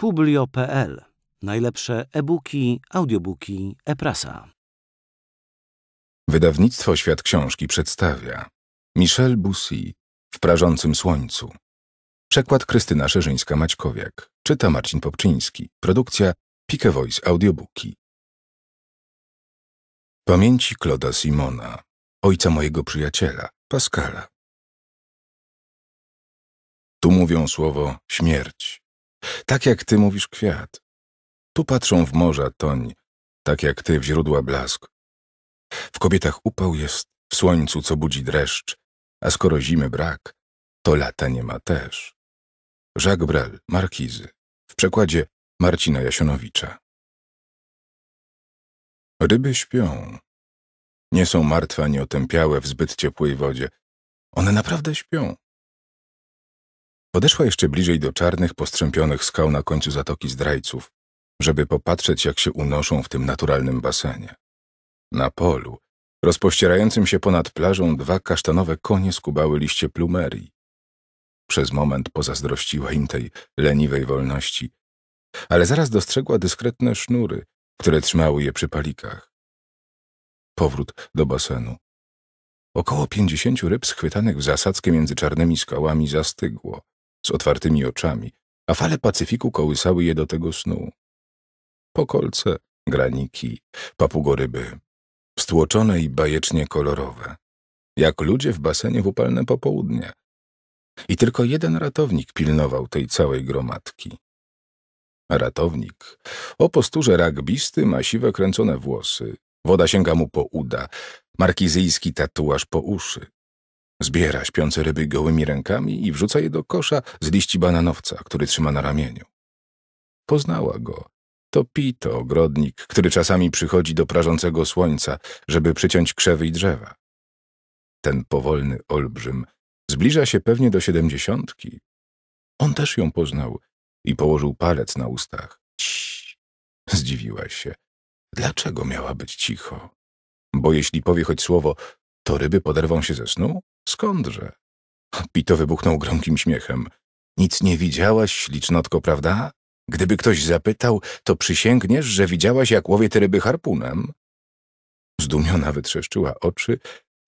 Publio.pl. Najlepsze e-booki, audiobooki, e-prasa. Wydawnictwo Świat Książki przedstawia Michel Bussy w prażącym słońcu. Przekład Krystyna Szerzyńska-Maćkowiak. Czyta Marcin Popczyński. Produkcja Pike Voice Audiobooki. Pamięci Kloda Simona, ojca mojego przyjaciela, Pascala. Tu mówią słowo śmierć. Tak jak ty mówisz kwiat. Tu patrzą w morza toń, tak jak ty w źródła blask. W kobietach upał jest, w słońcu co budzi dreszcz, a skoro zimy brak, to lata nie ma też. Jacques Brel, Markizy, w przekładzie Marcina Jasionowicza. Ryby śpią. Nie są martwe ani otępiałe w zbyt ciepłej wodzie. One naprawdę śpią. Podeszła jeszcze bliżej do czarnych, postrzępionych skał na końcu zatoki zdrajców, żeby popatrzeć, jak się unoszą w tym naturalnym basenie. Na polu, rozpościerającym się ponad plażą, dwa kasztanowe konie skubały liście plumerii. Przez moment pozazdrościła im tej leniwej wolności, ale zaraz dostrzegła dyskretne sznury, które trzymały je przy palikach. Powrót do basenu. Około pięćdziesięciu ryb schwytanych w zasadzkę między czarnymi skałami zastygło z otwartymi oczami, a fale Pacyfiku kołysały je do tego snu. Pokolce, graniki, papugoryby, stłoczone i bajecznie kolorowe, jak ludzie w basenie w upalne popołudnie. I tylko jeden ratownik pilnował tej całej gromadki. Ratownik o posturze ragbisty ma siwe kręcone włosy, woda sięga mu po uda, markizyjski tatuaż po uszy, Zbiera śpiące ryby gołymi rękami i wrzuca je do kosza z liści bananowca, który trzyma na ramieniu. Poznała go. To Pito, ogrodnik, który czasami przychodzi do prażącego słońca, żeby przyciąć krzewy i drzewa. Ten powolny olbrzym zbliża się pewnie do siedemdziesiątki. On też ją poznał i położył palec na ustach. Ciii. Zdziwiłaś się. Dlaczego miała być cicho? Bo jeśli powie choć słowo, to ryby poderwą się ze snu? Skądże? Pito wybuchnął gromkim śmiechem. Nic nie widziałaś, ślicznotko, prawda? Gdyby ktoś zapytał, to przysięgniesz, że widziałaś, jak łowię te ryby harpunem? Zdumiona wytrzeszczyła oczy,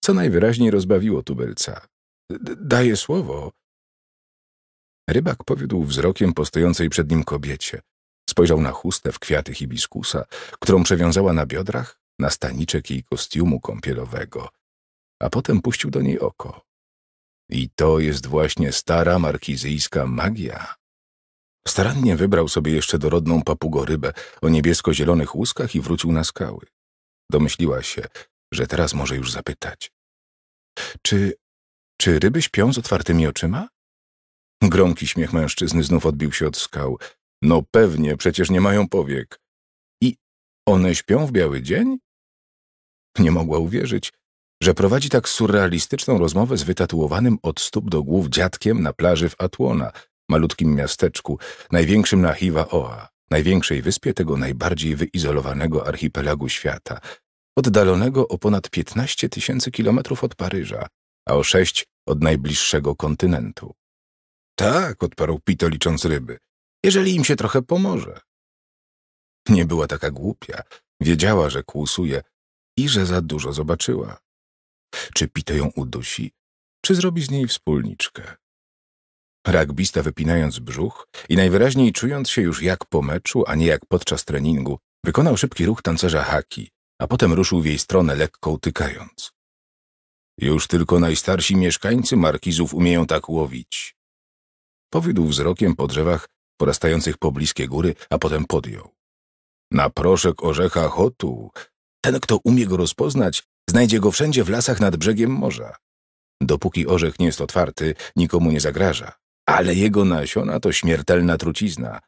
co najwyraźniej rozbawiło tubelca. Daję słowo. Rybak powiódł wzrokiem po stojącej przed nim kobiecie. Spojrzał na chustę w kwiaty hibiskusa, którą przewiązała na biodrach, na staniczek jej kostiumu kąpielowego – a potem puścił do niej oko. I to jest właśnie stara markizyjska magia. Starannie wybrał sobie jeszcze dorodną papugorybę o niebiesko-zielonych łuskach i wrócił na skały. Domyśliła się, że teraz może już zapytać. Czy, czy ryby śpią z otwartymi oczyma? Gromki śmiech mężczyzny znów odbił się od skał. No pewnie, przecież nie mają powiek. I one śpią w biały dzień? Nie mogła uwierzyć, że prowadzi tak surrealistyczną rozmowę z wytatuowanym od stóp do głów dziadkiem na plaży w Atłona, malutkim miasteczku, największym na Oa, największej wyspie tego najbardziej wyizolowanego archipelagu świata, oddalonego o ponad 15 tysięcy kilometrów od Paryża, a o sześć od najbliższego kontynentu. Tak, odparł Pito licząc ryby, jeżeli im się trochę pomoże. Nie była taka głupia. Wiedziała, że kłusuje i że za dużo zobaczyła. Czy Pito ją udusi? Czy zrobi z niej wspólniczkę? Ragbista wypinając brzuch i najwyraźniej czując się już jak po meczu, a nie jak podczas treningu, wykonał szybki ruch tancerza haki, a potem ruszył w jej stronę, lekko utykając. Już tylko najstarsi mieszkańcy markizów umieją tak łowić. Powiódł wzrokiem po drzewach porastających pobliskie góry, a potem podjął. Na proszek orzecha hotu, ten, kto umie go rozpoznać, Znajdzie go wszędzie w lasach nad brzegiem morza. Dopóki orzech nie jest otwarty, nikomu nie zagraża. Ale jego nasiona to śmiertelna trucizna.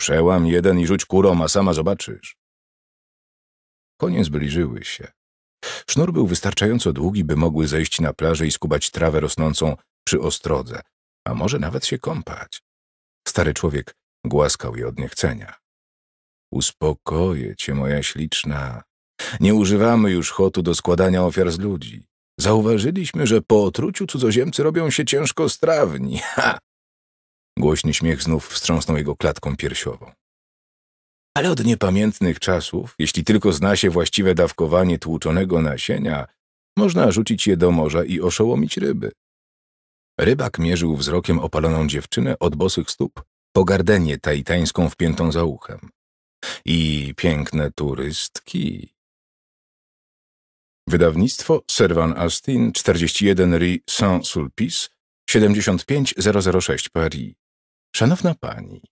Przełam jeden i rzuć kurą, a sama zobaczysz. Koniec zbliżyły się. Sznur był wystarczająco długi, by mogły zejść na plażę i skubać trawę rosnącą przy ostrodze, a może nawet się kąpać. Stary człowiek głaskał je od niechcenia. Uspokoję cię, moja śliczna, nie używamy już chotu do składania ofiar z ludzi. Zauważyliśmy, że po otruciu cudzoziemcy robią się ciężko strawni. Ha! Głośny śmiech znów wstrząsnął jego klatką piersiową. Ale od niepamiętnych czasów, jeśli tylko zna się właściwe dawkowanie tłuczonego nasienia, można rzucić je do morza i oszołomić ryby. Rybak mierzył wzrokiem opaloną dziewczynę od bosych stóp po gardenię tajtańską wpiętą za uchem. I piękne turystki, Wydawnictwo Servan Astin 41 Rue Saint-Sulpice 75006 Paris. Szanowna Pani,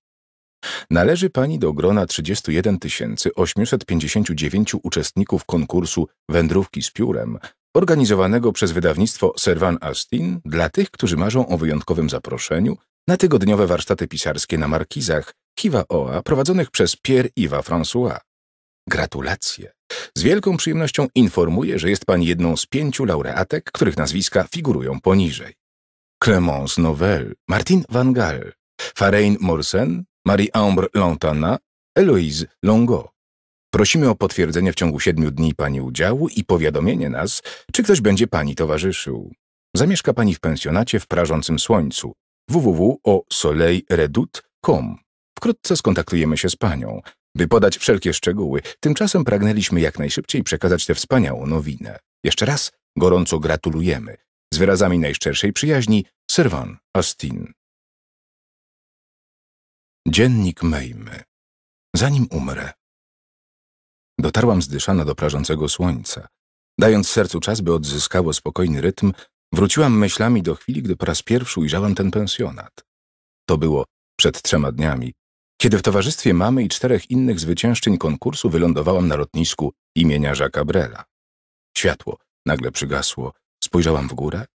należy Pani do grona 31 859 uczestników konkursu Wędrówki z piórem, organizowanego przez wydawnictwo Servan Astin dla tych, którzy marzą o wyjątkowym zaproszeniu na tygodniowe warsztaty pisarskie na markizach Kiwa Oa prowadzonych przez Pierre yves François. Gratulacje. Z wielką przyjemnością informuję, że jest pan jedną z pięciu laureatek, których nazwiska figurują poniżej. Clemence Novel, Martin Van Gaal, Farine Morsen, Marie-Ambre Lantana, Eloise Longo. Prosimy o potwierdzenie w ciągu siedmiu dni pani udziału i powiadomienie nas, czy ktoś będzie pani towarzyszył. Zamieszka pani w pensjonacie w prażącym słońcu www.osoleilredut.com. Wkrótce skontaktujemy się z panią by podać wszelkie szczegóły. Tymczasem pragnęliśmy jak najszybciej przekazać tę wspaniałą nowinę. Jeszcze raz gorąco gratulujemy. Z wyrazami najszczerszej przyjaźni Servan Astin. Dziennik Mejmy. Zanim umrę. Dotarłam zdyszana do prażącego słońca. Dając sercu czas, by odzyskało spokojny rytm, wróciłam myślami do chwili, gdy po raz pierwszy ujrzałam ten pensjonat. To było przed trzema dniami, kiedy w towarzystwie mamy i czterech innych zwyciężczyń konkursu wylądowałam na lotnisku imienia Jacques'a Brela. Światło nagle przygasło. Spojrzałam w górę.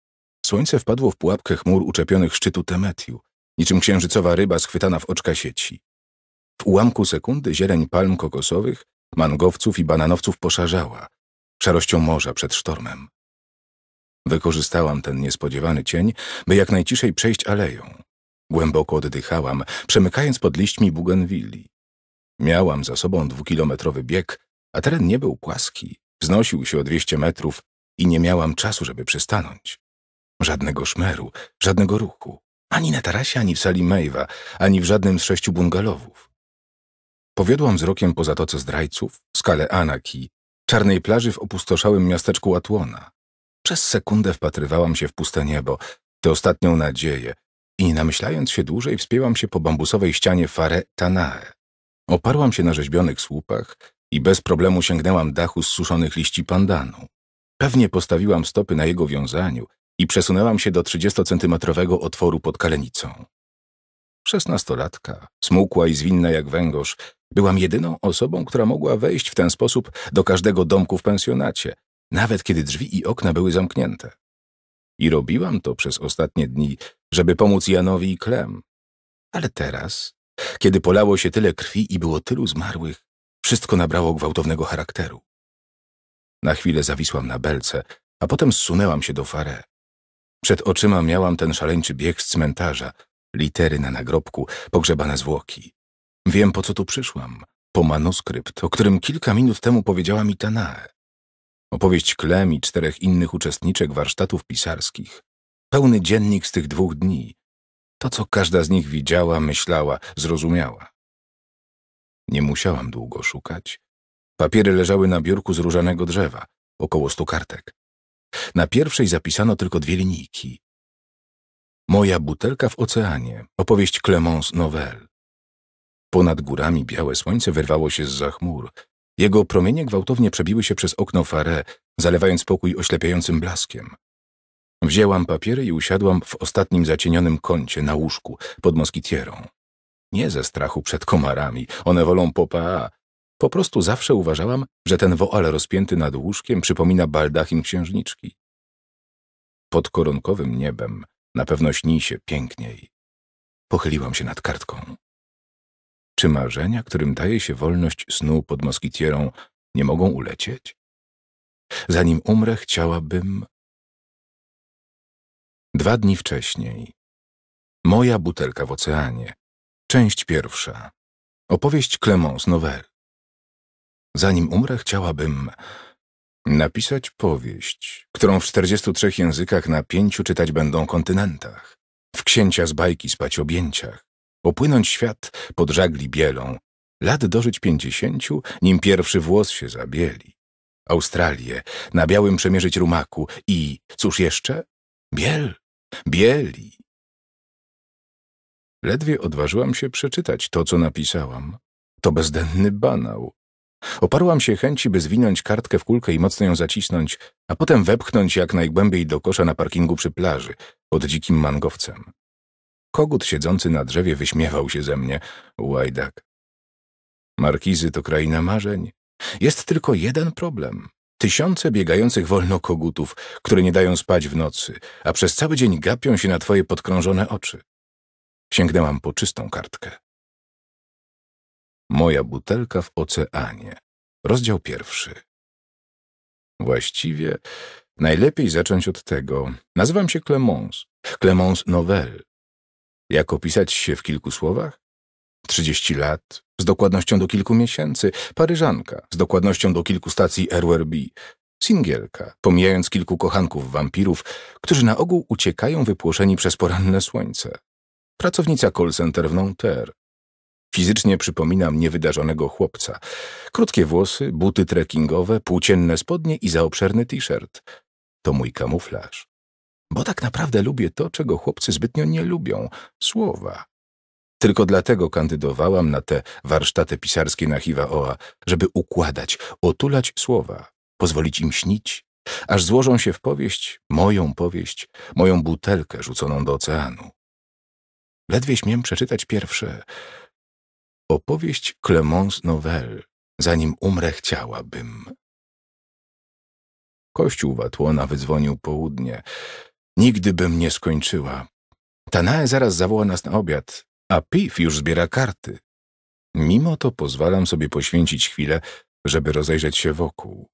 Słońce wpadło w pułapkę chmur uczepionych szczytu Temetiu, niczym księżycowa ryba schwytana w oczka sieci. W ułamku sekundy zieleń palm kokosowych, mangowców i bananowców poszarzała, szarością morza przed sztormem. Wykorzystałam ten niespodziewany cień, by jak najciszej przejść aleją. Głęboko oddychałam, przemykając pod liśćmi bugenwilli. Miałam za sobą dwukilometrowy bieg, a teren nie był płaski. Wznosił się o dwieście metrów i nie miałam czasu, żeby przystanąć. Żadnego szmeru, żadnego ruchu. Ani na tarasie, ani w sali Mejwa, ani w żadnym z sześciu bungalowów. Powiodłam wzrokiem po zatoce zdrajców, skalę Anaki, czarnej plaży w opustoszałym miasteczku Atłona. Przez sekundę wpatrywałam się w puste niebo, tę ostatnią nadzieję, i nie namyślając się dłużej wspięłam się po bambusowej ścianie Fare Tanae. Oparłam się na rzeźbionych słupach i bez problemu sięgnęłam dachu z suszonych liści pandanu. Pewnie postawiłam stopy na jego wiązaniu i przesunęłam się do 30-centymetrowego otworu pod kalenicą. Szesnastolatka, smukła i zwinna jak węgorz, byłam jedyną osobą, która mogła wejść w ten sposób do każdego domku w pensjonacie, nawet kiedy drzwi i okna były zamknięte. I robiłam to przez ostatnie dni, żeby pomóc Janowi i Klem. Ale teraz, kiedy polało się tyle krwi i było tylu zmarłych, wszystko nabrało gwałtownego charakteru. Na chwilę zawisłam na belce, a potem zsunęłam się do Fare. Przed oczyma miałam ten szaleńczy bieg z cmentarza, litery na nagrobku, pogrzebane zwłoki. Wiem, po co tu przyszłam. Po manuskrypt, o którym kilka minut temu powiedziała mi Tanae opowieść Klem i czterech innych uczestniczek warsztatów pisarskich, pełny dziennik z tych dwóch dni, to co każda z nich widziała, myślała, zrozumiała. Nie musiałam długo szukać. Papiery leżały na biurku z różanego drzewa, około stu kartek. Na pierwszej zapisano tylko dwie linijki. Moja butelka w oceanie, opowieść Clemence Novel. Ponad górami białe słońce wyrwało się z zachmur, jego promienie gwałtownie przebiły się przez okno fare, zalewając pokój oślepiającym blaskiem. Wzięłam papiery i usiadłam w ostatnim zacienionym kącie na łóżku pod moskitierą. Nie ze strachu przed komarami, one wolą popa. Po prostu zawsze uważałam, że ten woal rozpięty nad łóżkiem przypomina baldachim księżniczki. Pod koronkowym niebem na pewno śni się piękniej. Pochyliłam się nad kartką. Czy marzenia, którym daje się wolność snu pod moskitierą, nie mogą ulecieć? Zanim umrę, chciałabym... Dwa dni wcześniej. Moja butelka w oceanie. Część pierwsza. Opowieść Clemence nowel. Zanim umrę, chciałabym napisać powieść, którą w 43 językach na pięciu czytać będą kontynentach. W księcia z bajki spać objęciach opłynąć świat pod żagli bielą, lat dożyć pięćdziesięciu, nim pierwszy włos się zabieli. Australię na białym przemierzyć rumaku i, cóż jeszcze? Biel, bieli. Ledwie odważyłam się przeczytać to, co napisałam. To bezdenny banał. Oparłam się chęci, by zwinąć kartkę w kulkę i mocno ją zacisnąć, a potem wepchnąć jak najgłębiej do kosza na parkingu przy plaży, pod dzikim mangowcem. Kogut siedzący na drzewie wyśmiewał się ze mnie, łajdak. Markizy to kraina marzeń. Jest tylko jeden problem. Tysiące biegających wolno kogutów, które nie dają spać w nocy, a przez cały dzień gapią się na twoje podkrążone oczy. Sięgnęłam po czystą kartkę. Moja butelka w oceanie. Rozdział pierwszy. Właściwie najlepiej zacząć od tego. Nazywam się Clemence. Clemence Novel. Jak opisać się w kilku słowach? Trzydzieści lat, z dokładnością do kilku miesięcy, paryżanka, z dokładnością do kilku stacji RRB, singielka, pomijając kilku kochanków wampirów, którzy na ogół uciekają wypłoszeni przez poranne słońce, pracownica call center w Nanterre. Fizycznie przypominam niewydarzonego chłopca. Krótkie włosy, buty trekkingowe, płócienne spodnie i zaobszerny t-shirt. To mój kamuflaż bo tak naprawdę lubię to, czego chłopcy zbytnio nie lubią słowa. Tylko dlatego kandydowałam na te warsztaty pisarskie na Oa, żeby układać, otulać słowa, pozwolić im śnić, aż złożą się w powieść, moją powieść, moją butelkę rzuconą do oceanu. Ledwie śmiem przeczytać pierwsze. Opowieść Clemence Novel, zanim umrę chciałabym. Kościół Watłona wydzwonił południe. Nigdy bym nie skończyła. Tanae zaraz zawoła nas na obiad, a Pif już zbiera karty. Mimo to pozwalam sobie poświęcić chwilę, żeby rozejrzeć się wokół.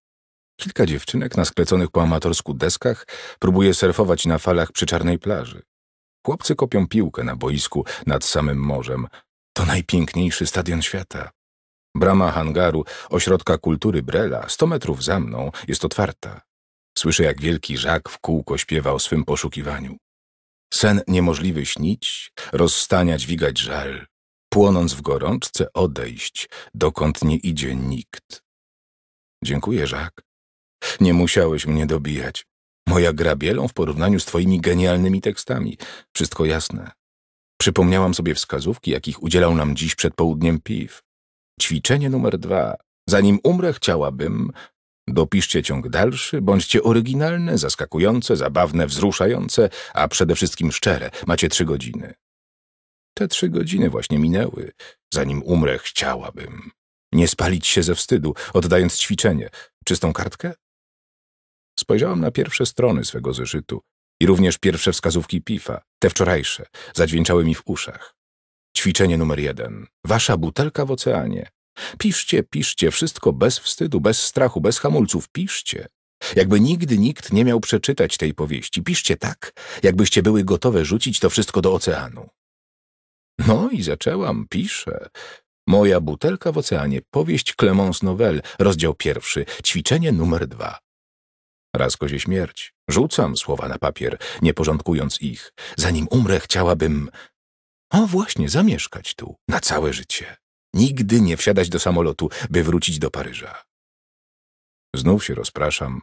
Kilka dziewczynek na skleconych po amatorsku deskach próbuje surfować na falach przy czarnej plaży. Chłopcy kopią piłkę na boisku nad samym morzem. To najpiękniejszy stadion świata. Brama hangaru, ośrodka kultury Brela, 100 metrów za mną, jest otwarta. Słyszę, jak wielki żak w kółko śpiewa o swym poszukiwaniu. Sen niemożliwy śnić, rozstania dźwigać żal, płonąc w gorączce odejść, dokąd nie idzie nikt. Dziękuję, Żak. Nie musiałeś mnie dobijać. Moja gra bielą w porównaniu z twoimi genialnymi tekstami. Wszystko jasne. Przypomniałam sobie wskazówki, jakich udzielał nam dziś przed południem piw. Ćwiczenie numer dwa. Zanim umrę, chciałabym Dopiszcie ciąg dalszy, bądźcie oryginalne, zaskakujące, zabawne, wzruszające, a przede wszystkim szczere. Macie trzy godziny. Te trzy godziny właśnie minęły. Zanim umrę, chciałabym. Nie spalić się ze wstydu, oddając ćwiczenie. Czystą kartkę? Spojrzałam na pierwsze strony swego zeszytu i również pierwsze wskazówki PIFA, te wczorajsze, zadźwięczały mi w uszach. Ćwiczenie numer jeden. Wasza butelka w oceanie. Piszcie, piszcie, wszystko bez wstydu, bez strachu, bez hamulców, piszcie. Jakby nigdy nikt nie miał przeczytać tej powieści. Piszcie tak, jakbyście były gotowe rzucić to wszystko do oceanu. No i zaczęłam, piszę. Moja butelka w oceanie, powieść Clemence Novel, rozdział pierwszy, ćwiczenie numer dwa. Raz kozie śmierć. Rzucam słowa na papier, nie porządkując ich. Zanim umrę, chciałabym... O właśnie, zamieszkać tu, na całe życie. Nigdy nie wsiadać do samolotu, by wrócić do Paryża. Znów się rozpraszam.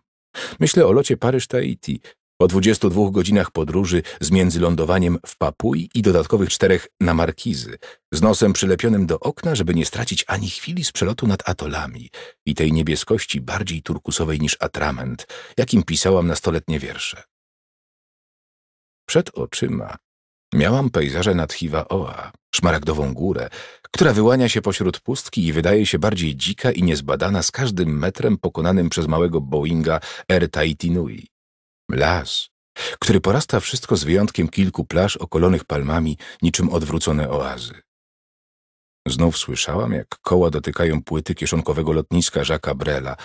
Myślę o locie Paryż-Tahiti, o 22 godzinach podróży z międzylądowaniem w Papui i dodatkowych czterech na Markizy, z nosem przylepionym do okna, żeby nie stracić ani chwili z przelotu nad atolami i tej niebieskości bardziej turkusowej niż atrament, jakim pisałam nastoletnie wiersze. Przed oczyma Miałam pejzaże nad Oa, szmaragdową górę, która wyłania się pośród pustki i wydaje się bardziej dzika i niezbadana z każdym metrem pokonanym przez małego Boeinga R. Taitinui. Las, który porasta wszystko z wyjątkiem kilku plaż okolonych palmami, niczym odwrócone oazy. Znów słyszałam, jak koła dotykają płyty kieszonkowego lotniska Jacques'a Brela,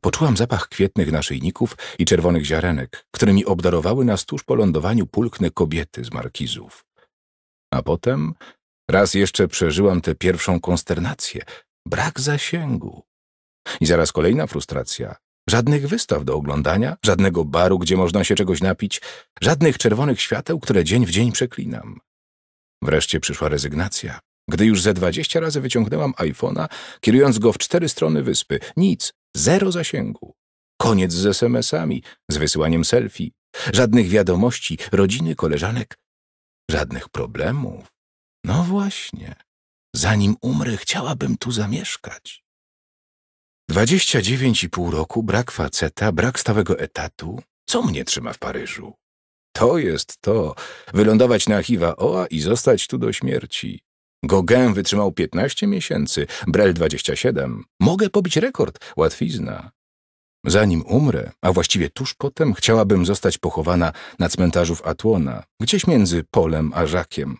Poczułam zapach kwietnych naszyjników i czerwonych ziarenek, którymi obdarowały nas tuż po lądowaniu pulkne kobiety z markizów. A potem raz jeszcze przeżyłam tę pierwszą konsternację, brak zasięgu. I zaraz kolejna frustracja. Żadnych wystaw do oglądania, żadnego baru, gdzie można się czegoś napić, żadnych czerwonych świateł, które dzień w dzień przeklinam. Wreszcie przyszła rezygnacja. Gdy już ze dwadzieścia razy wyciągnęłam iPhone'a, kierując go w cztery strony wyspy, nic, Zero zasięgu. Koniec z SMS-ami, z wysyłaniem selfie. Żadnych wiadomości, rodziny, koleżanek. Żadnych problemów. No właśnie. Zanim umrę, chciałabym tu zamieszkać. Dwadzieścia dziewięć i pół roku, brak faceta, brak stałego etatu. Co mnie trzyma w Paryżu? To jest to. Wylądować na Hiwa Oa i zostać tu do śmierci. Gauguin wytrzymał 15 miesięcy, Brel 27. Mogę pobić rekord, łatwizna. Zanim umrę, a właściwie tuż potem, chciałabym zostać pochowana na cmentarzu w Atłona, gdzieś między polem a rzekiem.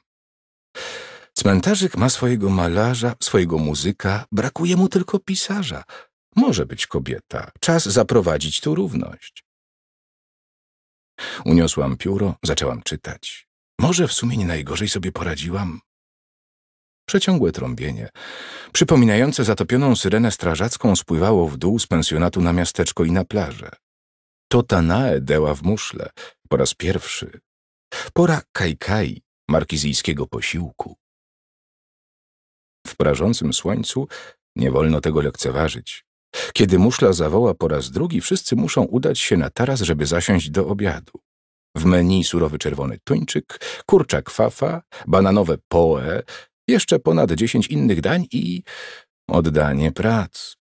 Cmentarzyk ma swojego malarza, swojego muzyka, brakuje mu tylko pisarza. Może być kobieta. Czas zaprowadzić tu równość. Uniosłam pióro, zaczęłam czytać. Może w sumie nie najgorzej sobie poradziłam przeciągłe trąbienie. Przypominające zatopioną syrenę strażacką spływało w dół z pensjonatu na miasteczko i na plażę. To Tanae deła w muszle, po raz pierwszy. Pora kajkai, markizyjskiego posiłku. W prażącym słońcu nie wolno tego lekceważyć. Kiedy muszla zawoła po raz drugi, wszyscy muszą udać się na taras, żeby zasiąść do obiadu. W menu surowy czerwony tuńczyk, kurczak fafa, bananowe poe, jeszcze ponad dziesięć innych dań i oddanie prac.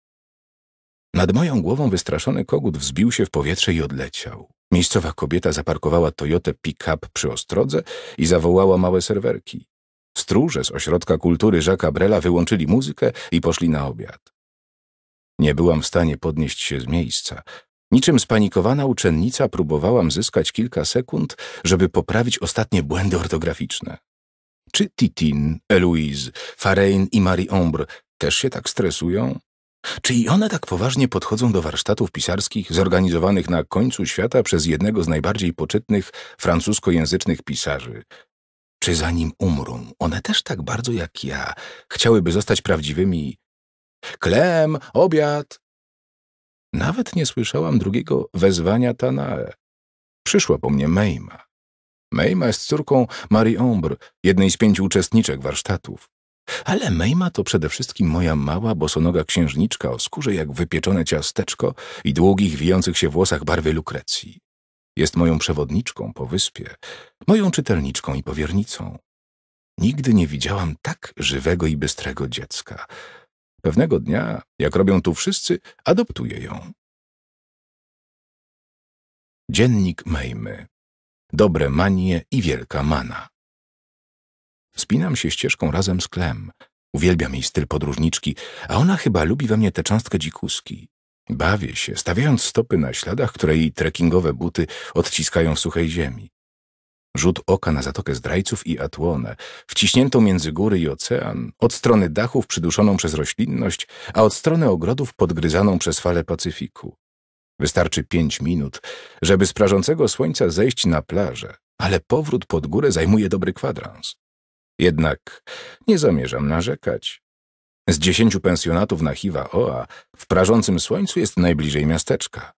Nad moją głową wystraszony kogut wzbił się w powietrze i odleciał. Miejscowa kobieta zaparkowała Toyotę pick-up przy ostrodze i zawołała małe serwerki. Stróże z ośrodka kultury Jacques'a Brela wyłączyli muzykę i poszli na obiad. Nie byłam w stanie podnieść się z miejsca. Niczym spanikowana uczennica próbowałam zyskać kilka sekund, żeby poprawić ostatnie błędy ortograficzne. Czy Titin, Eloise, Farein i Marie Ombre też się tak stresują? Czy i one tak poważnie podchodzą do warsztatów pisarskich zorganizowanych na końcu świata przez jednego z najbardziej poczytnych francuskojęzycznych pisarzy? Czy zanim umrą, one też tak bardzo jak ja chciałyby zostać prawdziwymi Klem, obiad! Nawet nie słyszałam drugiego wezwania Tanae. Przyszła po mnie Mejma. Mejma jest córką Marie Ombre, jednej z pięciu uczestniczek warsztatów. Ale Mejma to przede wszystkim moja mała, bosonoga księżniczka o skórze jak wypieczone ciasteczko i długich, wijących się włosach barwy lukrecji. Jest moją przewodniczką po wyspie, moją czytelniczką i powiernicą. Nigdy nie widziałam tak żywego i bystrego dziecka. Pewnego dnia, jak robią tu wszyscy, adoptuję ją. Dziennik Mejmy dobre manie i wielka mana. Spinam się ścieżką razem z Klem. Uwielbiam jej styl podróżniczki, a ona chyba lubi we mnie tę cząstkę dzikuski. Bawię się, stawiając stopy na śladach, które jej trekkingowe buty odciskają w suchej ziemi. Rzut oka na Zatokę Zdrajców i Atłonę, wciśniętą między góry i ocean, od strony dachów przyduszoną przez roślinność, a od strony ogrodów podgryzaną przez fale Pacyfiku. Wystarczy pięć minut, żeby z prażącego słońca zejść na plażę, ale powrót pod górę zajmuje dobry kwadrans. Jednak nie zamierzam narzekać. Z dziesięciu pensjonatów na Hiwa Oa w prażącym słońcu jest najbliżej miasteczka.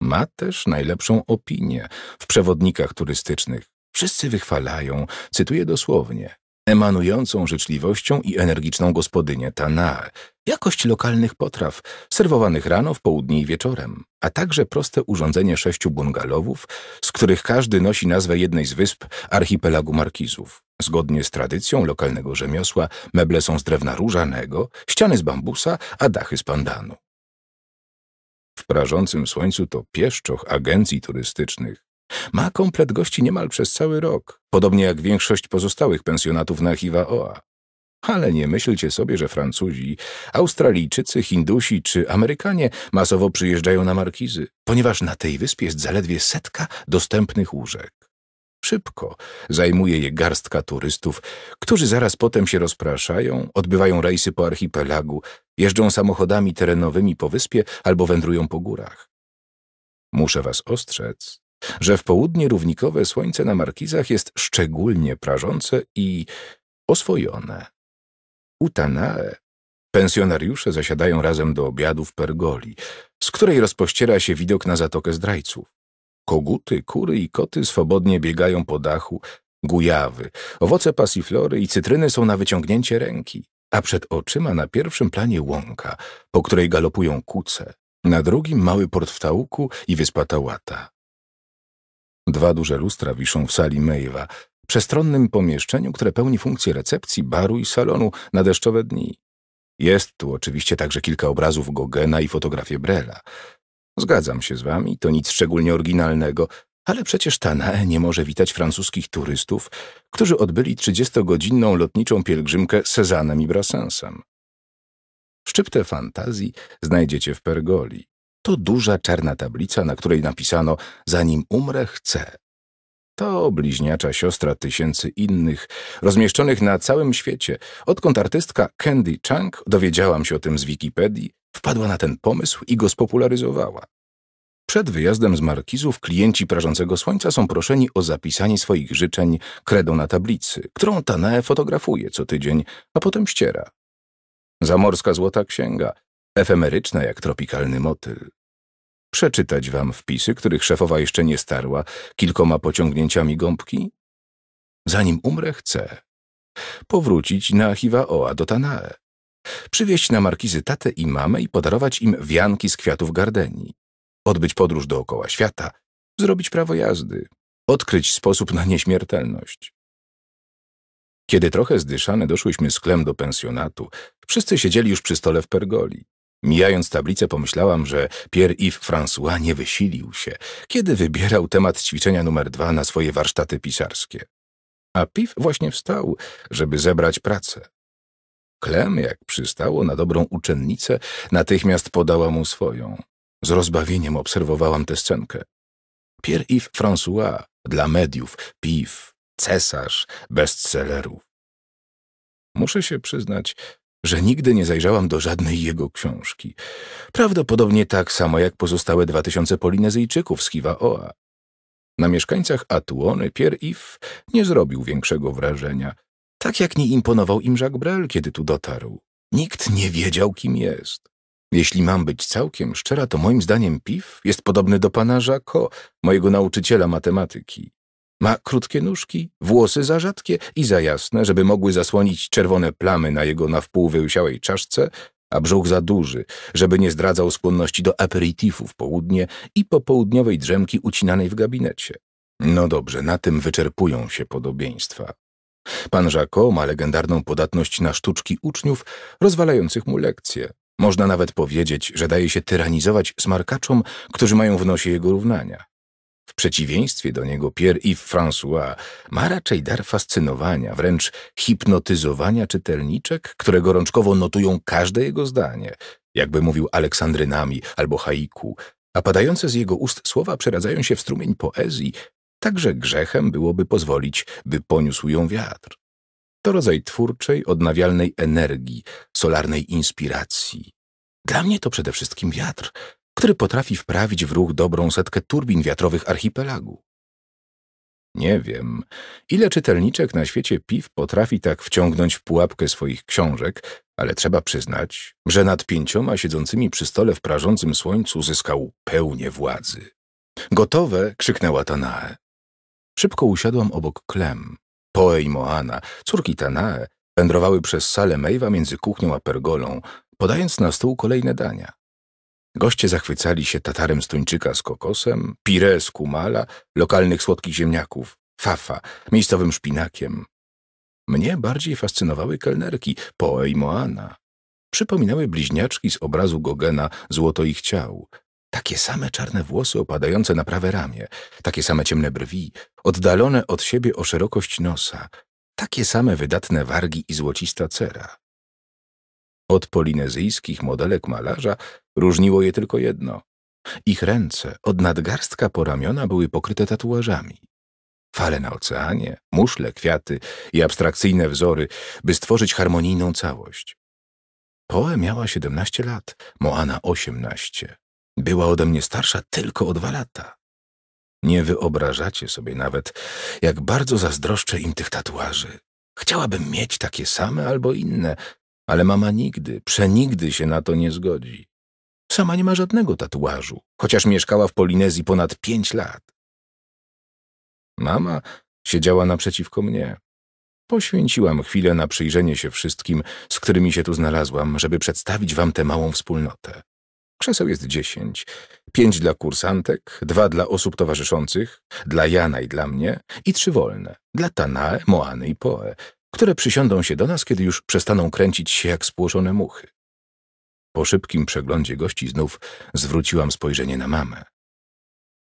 Ma też najlepszą opinię w przewodnikach turystycznych. Wszyscy wychwalają, cytuję dosłownie emanującą życzliwością i energiczną gospodynię Tanae, jakość lokalnych potraw, serwowanych rano, w południe i wieczorem, a także proste urządzenie sześciu bungalowów, z których każdy nosi nazwę jednej z wysp archipelagu Markizów. Zgodnie z tradycją lokalnego rzemiosła meble są z drewna różanego, ściany z bambusa, a dachy z pandanu. W prażącym słońcu to pieszczoch agencji turystycznych ma komplet gości niemal przez cały rok, podobnie jak większość pozostałych pensjonatów na Oa. Ale nie myślcie sobie, że Francuzi, Australijczycy, Hindusi czy Amerykanie masowo przyjeżdżają na markizy, ponieważ na tej wyspie jest zaledwie setka dostępnych łóżek. Szybko zajmuje je garstka turystów, którzy zaraz potem się rozpraszają, odbywają rejsy po archipelagu, jeżdżą samochodami terenowymi po wyspie albo wędrują po górach. Muszę was ostrzec, że w południe równikowe słońce na markizach jest szczególnie prażące i oswojone. Utanae. Pensjonariusze zasiadają razem do obiadu w pergoli, z której rozpościera się widok na zatokę zdrajców. Koguty, kury i koty swobodnie biegają po dachu, gujawy, owoce pasiflory i cytryny są na wyciągnięcie ręki, a przed oczyma na pierwszym planie łąka, po której galopują kuce, na drugim mały port w tałuku i wyspa Tałata. Dwa duże lustra wiszą w sali Mejwa, przestronnym pomieszczeniu, które pełni funkcję recepcji, baru i salonu na deszczowe dni. Jest tu oczywiście także kilka obrazów Gogena i fotografie Brela. Zgadzam się z wami, to nic szczególnie oryginalnego, ale przecież Tanae nie może witać francuskich turystów, którzy odbyli 30-godzinną lotniczą pielgrzymkę Cezanem i Brassensem. Szczyptę fantazji znajdziecie w Pergoli to duża czarna tablica, na której napisano Zanim umrę, chcę. To bliźniacza siostra tysięcy innych, rozmieszczonych na całym świecie. Odkąd artystka Candy Chang, dowiedziałam się o tym z Wikipedii, wpadła na ten pomysł i go spopularyzowała. Przed wyjazdem z markizów klienci prażącego słońca są proszeni o zapisanie swoich życzeń kredą na tablicy, którą Tanae fotografuje co tydzień, a potem ściera. Zamorska złota księga, efemeryczna jak tropikalny motyl przeczytać wam wpisy, których szefowa jeszcze nie starła, kilkoma pociągnięciami gąbki? Zanim umrę, chcę powrócić na Hiwaoa do Tanae, przywieźć na markizy tatę i mamę i podarować im wianki z kwiatów gardenii, odbyć podróż dookoła świata, zrobić prawo jazdy, odkryć sposób na nieśmiertelność. Kiedy trochę zdyszane doszłyśmy z klem do pensjonatu, wszyscy siedzieli już przy stole w pergoli. Mijając tablicę pomyślałam, że Pierre-Yves François nie wysilił się, kiedy wybierał temat ćwiczenia numer dwa na swoje warsztaty pisarskie. A Pif właśnie wstał, żeby zebrać pracę. Klem, jak przystało na dobrą uczennicę, natychmiast podała mu swoją. Z rozbawieniem obserwowałam tę scenkę. Pierre-Yves François dla mediów, Pif, cesarz bestsellerów. Muszę się przyznać, że nigdy nie zajrzałam do żadnej jego książki. Prawdopodobnie tak samo jak pozostałe dwa tysiące Polinezyjczyków z Oa. Na mieszkańcach Atuony Pierre If nie zrobił większego wrażenia, tak jak nie imponował im Jacques Brel, kiedy tu dotarł. Nikt nie wiedział, kim jest. Jeśli mam być całkiem szczera, to moim zdaniem Pif jest podobny do pana Jacques, mojego nauczyciela matematyki. Ma krótkie nóżki, włosy za rzadkie i za jasne, żeby mogły zasłonić czerwone plamy na jego nawpół wyłsiałej czaszce, a brzuch za duży, żeby nie zdradzał skłonności do aperitifu w południe i popołudniowej drzemki ucinanej w gabinecie. No dobrze, na tym wyczerpują się podobieństwa. Pan Żako ma legendarną podatność na sztuczki uczniów, rozwalających mu lekcje. Można nawet powiedzieć, że daje się tyranizować smarkaczom, którzy mają w nosie jego równania. W przeciwieństwie do niego Pierre-Yves François ma raczej dar fascynowania, wręcz hipnotyzowania czytelniczek, które gorączkowo notują każde jego zdanie, jakby mówił aleksandrynami albo haiku, a padające z jego ust słowa przeradzają się w strumień poezji, także grzechem byłoby pozwolić, by poniósł ją wiatr. To rodzaj twórczej, odnawialnej energii, solarnej inspiracji. Dla mnie to przede wszystkim wiatr, który potrafi wprawić w ruch dobrą setkę turbin wiatrowych archipelagu. Nie wiem, ile czytelniczek na świecie piw potrafi tak wciągnąć w pułapkę swoich książek, ale trzeba przyznać, że nad pięcioma siedzącymi przy stole w prażącym słońcu zyskał pełnię władzy. Gotowe! krzyknęła Tanae. Szybko usiadłam obok Klem. Poe i Moana, córki Tanae, wędrowały przez salę Mejwa między kuchnią a pergolą, podając na stół kolejne dania. Goście zachwycali się tatarem z tuńczyka z kokosem, pire z kumala, lokalnych słodkich ziemniaków, fafa, miejscowym szpinakiem. Mnie bardziej fascynowały kelnerki Poe i Moana. Przypominały bliźniaczki z obrazu Gogena Złoto ich ciał. Takie same czarne włosy opadające na prawe ramię, takie same ciemne brwi, oddalone od siebie o szerokość nosa, takie same wydatne wargi i złocista cera. Od polinezyjskich modelek malarza różniło je tylko jedno. Ich ręce od nadgarstka po ramiona były pokryte tatuażami. Fale na oceanie, muszle, kwiaty i abstrakcyjne wzory, by stworzyć harmonijną całość. Poe miała 17 lat, Moana 18. Była ode mnie starsza tylko o dwa lata. Nie wyobrażacie sobie nawet, jak bardzo zazdroszczę im tych tatuaży. Chciałabym mieć takie same albo inne, ale mama nigdy, przenigdy się na to nie zgodzi. Sama nie ma żadnego tatuażu, chociaż mieszkała w Polinezji ponad pięć lat. Mama siedziała naprzeciwko mnie. Poświęciłam chwilę na przyjrzenie się wszystkim, z którymi się tu znalazłam, żeby przedstawić wam tę małą wspólnotę. Krzeseł jest dziesięć. Pięć dla kursantek, dwa dla osób towarzyszących, dla Jana i dla mnie i trzy wolne, dla Tanae, Moany i Poe które przysiądą się do nas, kiedy już przestaną kręcić się jak spłoszone muchy. Po szybkim przeglądzie gości znów zwróciłam spojrzenie na mamę.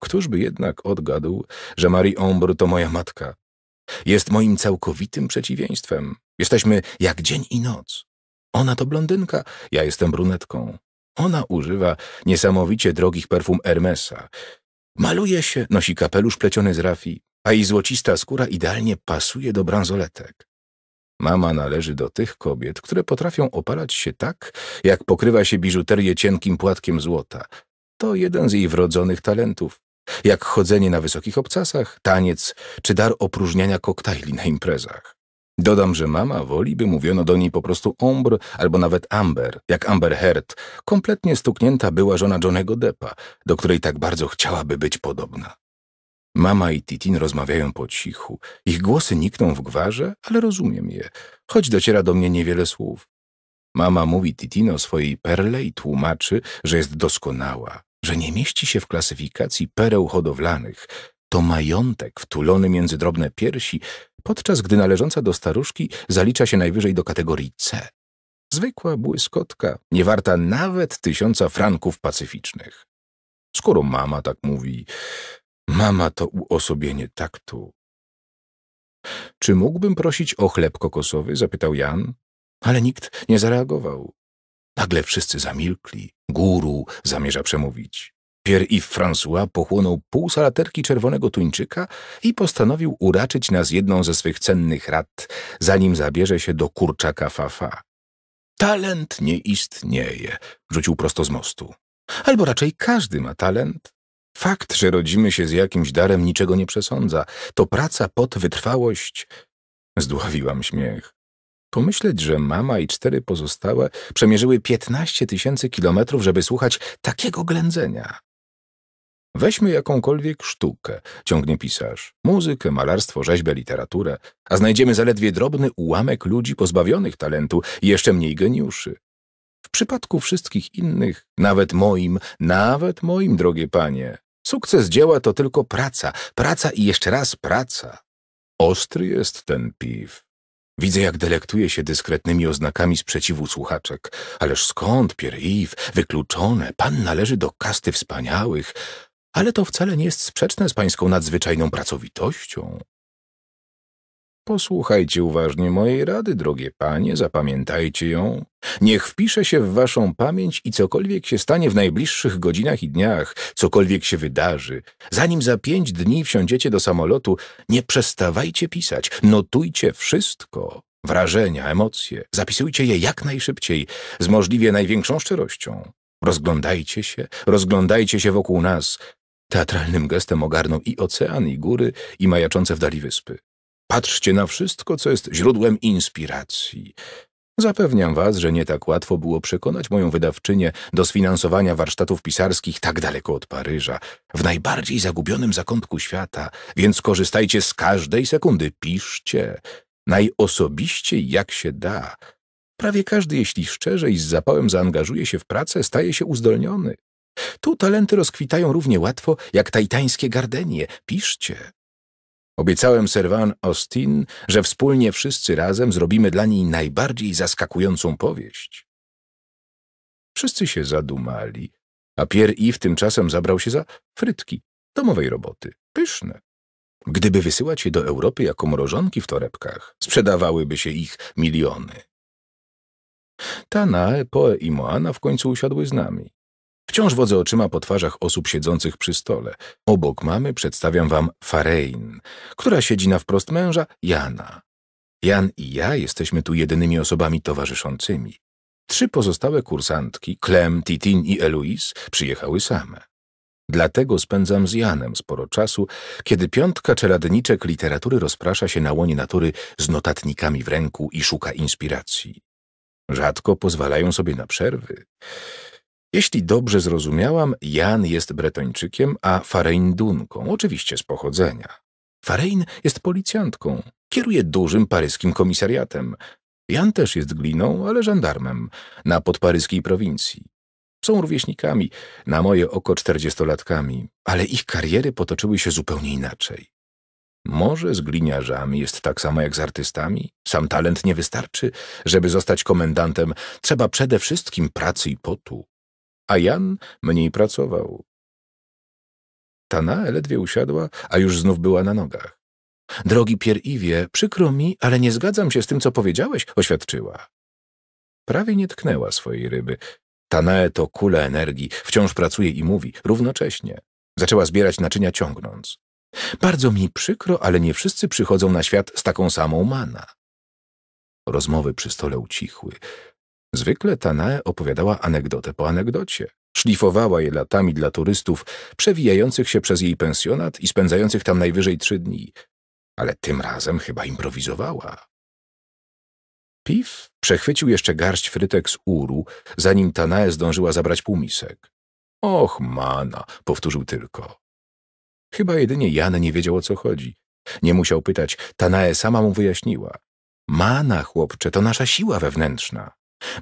Któżby jednak odgadł, że Marie Ombre to moja matka. Jest moim całkowitym przeciwieństwem. Jesteśmy jak dzień i noc. Ona to blondynka, ja jestem brunetką. Ona używa niesamowicie drogich perfum Hermesa. Maluje się, nosi kapelusz pleciony z rafii, a jej złocista skóra idealnie pasuje do bransoletek. Mama należy do tych kobiet, które potrafią opalać się tak, jak pokrywa się biżuterię cienkim płatkiem złota. To jeden z jej wrodzonych talentów, jak chodzenie na wysokich obcasach, taniec czy dar opróżniania koktajli na imprezach. Dodam, że mama woli, by mówiono do niej po prostu ombre albo nawet Amber, jak Amber Heard, kompletnie stuknięta była żona Johnego Deppa, do której tak bardzo chciałaby być podobna. Mama i Titin rozmawiają po cichu. Ich głosy nikną w gwarze, ale rozumiem je, choć dociera do mnie niewiele słów. Mama mówi Titin o swojej perle i tłumaczy, że jest doskonała, że nie mieści się w klasyfikacji pereł hodowlanych. To majątek wtulony między drobne piersi, podczas gdy należąca do staruszki zalicza się najwyżej do kategorii C. Zwykła błyskotka, nie warta nawet tysiąca franków pacyficznych. Skoro mama tak mówi, Mama to uosobienie taktu. Czy mógłbym prosić o chleb kokosowy? zapytał Jan, ale nikt nie zareagował. Nagle wszyscy zamilkli. Guru zamierza przemówić. Pierre i François pochłonął pół salaterki czerwonego tuńczyka i postanowił uraczyć nas jedną ze swych cennych rad, zanim zabierze się do kurczaka Fafa. Talent nie istnieje, rzucił prosto z mostu. Albo raczej każdy ma talent, Fakt, że rodzimy się z jakimś darem, niczego nie przesądza. To praca pod wytrwałość. Zdławiłam śmiech. Pomyśleć, że mama i cztery pozostałe przemierzyły 15 tysięcy kilometrów, żeby słuchać takiego ględzenia. Weźmy jakąkolwiek sztukę, ciągnie pisarz, muzykę, malarstwo, rzeźbę, literaturę, a znajdziemy zaledwie drobny ułamek ludzi pozbawionych talentu i jeszcze mniej geniuszy. W przypadku wszystkich innych, nawet moim, nawet moim, drogie panie, Sukces dzieła to tylko praca, praca i jeszcze raz praca. Ostry jest ten piw. Widzę, jak delektuje się dyskretnymi oznakami sprzeciwu słuchaczek. Ależ skąd, Pierre-Yves, wykluczone, pan należy do kasty wspaniałych. Ale to wcale nie jest sprzeczne z pańską nadzwyczajną pracowitością. Posłuchajcie uważnie mojej rady, drogie panie, zapamiętajcie ją. Niech wpisze się w waszą pamięć i cokolwiek się stanie w najbliższych godzinach i dniach, cokolwiek się wydarzy, zanim za pięć dni wsiądziecie do samolotu, nie przestawajcie pisać, notujcie wszystko. Wrażenia, emocje, zapisujcie je jak najszybciej, z możliwie największą szczerością. Rozglądajcie się, rozglądajcie się wokół nas. Teatralnym gestem ogarnął i ocean, i góry, i majaczące w dali wyspy. Patrzcie na wszystko, co jest źródłem inspiracji. Zapewniam was, że nie tak łatwo było przekonać moją wydawczynię do sfinansowania warsztatów pisarskich tak daleko od Paryża, w najbardziej zagubionym zakątku świata, więc korzystajcie z każdej sekundy, piszcie. Najosobiście jak się da. Prawie każdy, jeśli szczerze i z zapałem zaangażuje się w pracę, staje się uzdolniony. Tu talenty rozkwitają równie łatwo jak tajtańskie gardenie. Piszcie. Obiecałem Servan Austin, że wspólnie wszyscy razem zrobimy dla niej najbardziej zaskakującą powieść. Wszyscy się zadumali, a Pierre Yves tymczasem zabrał się za frytki, domowej roboty, pyszne. Gdyby wysyłać je do Europy jako mrożonki w torebkach, sprzedawałyby się ich miliony. Tanae, Poe i Moana w końcu usiadły z nami. Wciąż wodzę oczyma po twarzach osób siedzących przy stole. Obok mamy przedstawiam wam Farein, która siedzi na wprost męża Jana. Jan i ja jesteśmy tu jedynymi osobami towarzyszącymi. Trzy pozostałe kursantki, Clem, Titin i Eloise, przyjechały same. Dlatego spędzam z Janem sporo czasu, kiedy piątka czeladniczek literatury rozprasza się na łonie natury z notatnikami w ręku i szuka inspiracji. Rzadko pozwalają sobie na przerwy. Jeśli dobrze zrozumiałam, Jan jest Bretończykiem, a Farein Dunką, oczywiście z pochodzenia. Farein jest policjantką, kieruje dużym paryskim komisariatem. Jan też jest gliną, ale żandarmem, na podparyskiej prowincji. Są rówieśnikami, na moje oko czterdziestolatkami, ale ich kariery potoczyły się zupełnie inaczej. Może z gliniarzami jest tak samo jak z artystami? Sam talent nie wystarczy. Żeby zostać komendantem, trzeba przede wszystkim pracy i potu a Jan mniej pracował. Tanae ledwie usiadła, a już znów była na nogach. Drogi Pieriwie, przykro mi, ale nie zgadzam się z tym, co powiedziałeś, oświadczyła. Prawie nie tknęła swojej ryby. Tanae to kula energii, wciąż pracuje i mówi, równocześnie. Zaczęła zbierać naczynia ciągnąc. Bardzo mi przykro, ale nie wszyscy przychodzą na świat z taką samą mana. Rozmowy przy stole ucichły. Zwykle Tanae opowiadała anegdotę po anegdocie. Szlifowała je latami dla turystów, przewijających się przez jej pensjonat i spędzających tam najwyżej trzy dni. Ale tym razem chyba improwizowała. Piw przechwycił jeszcze garść frytek z uru, zanim Tanae zdążyła zabrać półmisek. Och, mana, powtórzył tylko. Chyba jedynie Jan nie wiedział, o co chodzi. Nie musiał pytać, Tanae sama mu wyjaśniła. Mana, chłopcze, to nasza siła wewnętrzna.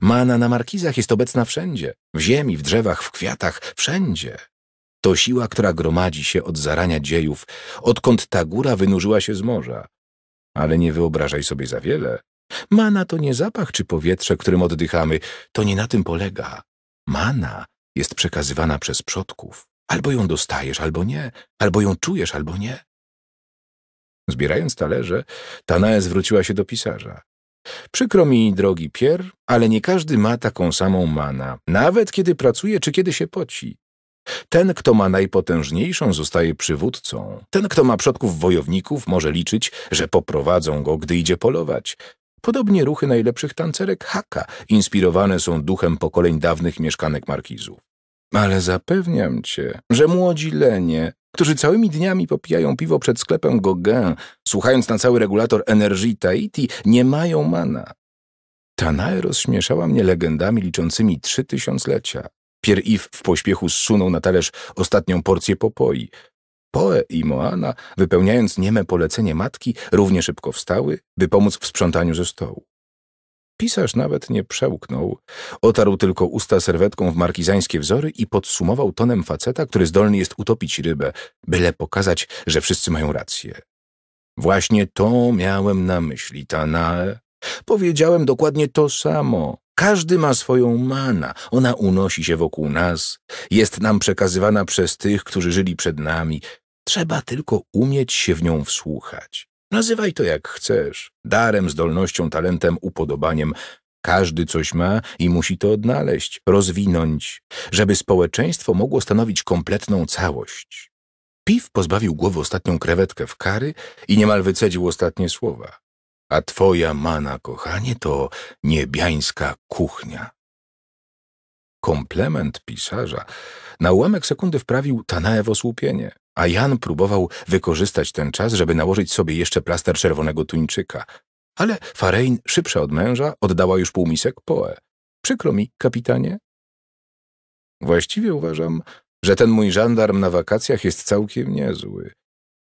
Mana na markizach jest obecna wszędzie. W ziemi, w drzewach, w kwiatach, wszędzie. To siła, która gromadzi się od zarania dziejów, odkąd ta góra wynurzyła się z morza. Ale nie wyobrażaj sobie za wiele. Mana to nie zapach czy powietrze, którym oddychamy. To nie na tym polega. Mana jest przekazywana przez przodków. Albo ją dostajesz, albo nie. Albo ją czujesz, albo nie. Zbierając talerze, Tanae zwróciła się do pisarza. Przykro mi, drogi Pier, ale nie każdy ma taką samą mana, nawet kiedy pracuje czy kiedy się poci. Ten, kto ma najpotężniejszą, zostaje przywódcą. Ten, kto ma przodków wojowników, może liczyć, że poprowadzą go, gdy idzie polować. Podobnie ruchy najlepszych tancerek haka inspirowane są duchem pokoleń dawnych mieszkanek markizów. Ale zapewniam cię, że młodzi lenie, którzy całymi dniami popijają piwo przed sklepem Gauguin, słuchając na cały regulator Energii Tahiti, nie mają mana. Tanae rozśmieszała mnie legendami liczącymi trzy tysiąclecia. Pierre-Yves w pośpiechu zsunął na talerz ostatnią porcję popoi. Poe i Moana, wypełniając nieme polecenie matki, równie szybko wstały, by pomóc w sprzątaniu ze stołu. Pisarz nawet nie przełknął. Otarł tylko usta serwetką w markizańskie wzory i podsumował tonem faceta, który zdolny jest utopić rybę, byle pokazać, że wszyscy mają rację. Właśnie to miałem na myśli, Tanae. Powiedziałem dokładnie to samo. Każdy ma swoją mana, ona unosi się wokół nas, jest nam przekazywana przez tych, którzy żyli przed nami. Trzeba tylko umieć się w nią wsłuchać. Nazywaj to jak chcesz. Darem, zdolnością, talentem, upodobaniem. Każdy coś ma i musi to odnaleźć, rozwinąć, żeby społeczeństwo mogło stanowić kompletną całość. Piw pozbawił głowy ostatnią krewetkę w kary i niemal wycedził ostatnie słowa. A twoja mana, kochanie, to niebiańska kuchnia. Komplement pisarza na ułamek sekundy wprawił Tanae w osłupienie a Jan próbował wykorzystać ten czas, żeby nałożyć sobie jeszcze plaster czerwonego tuńczyka. Ale Farein, szybsza od męża, oddała już półmisek poe. Przykro mi, kapitanie. Właściwie uważam, że ten mój żandarm na wakacjach jest całkiem niezły.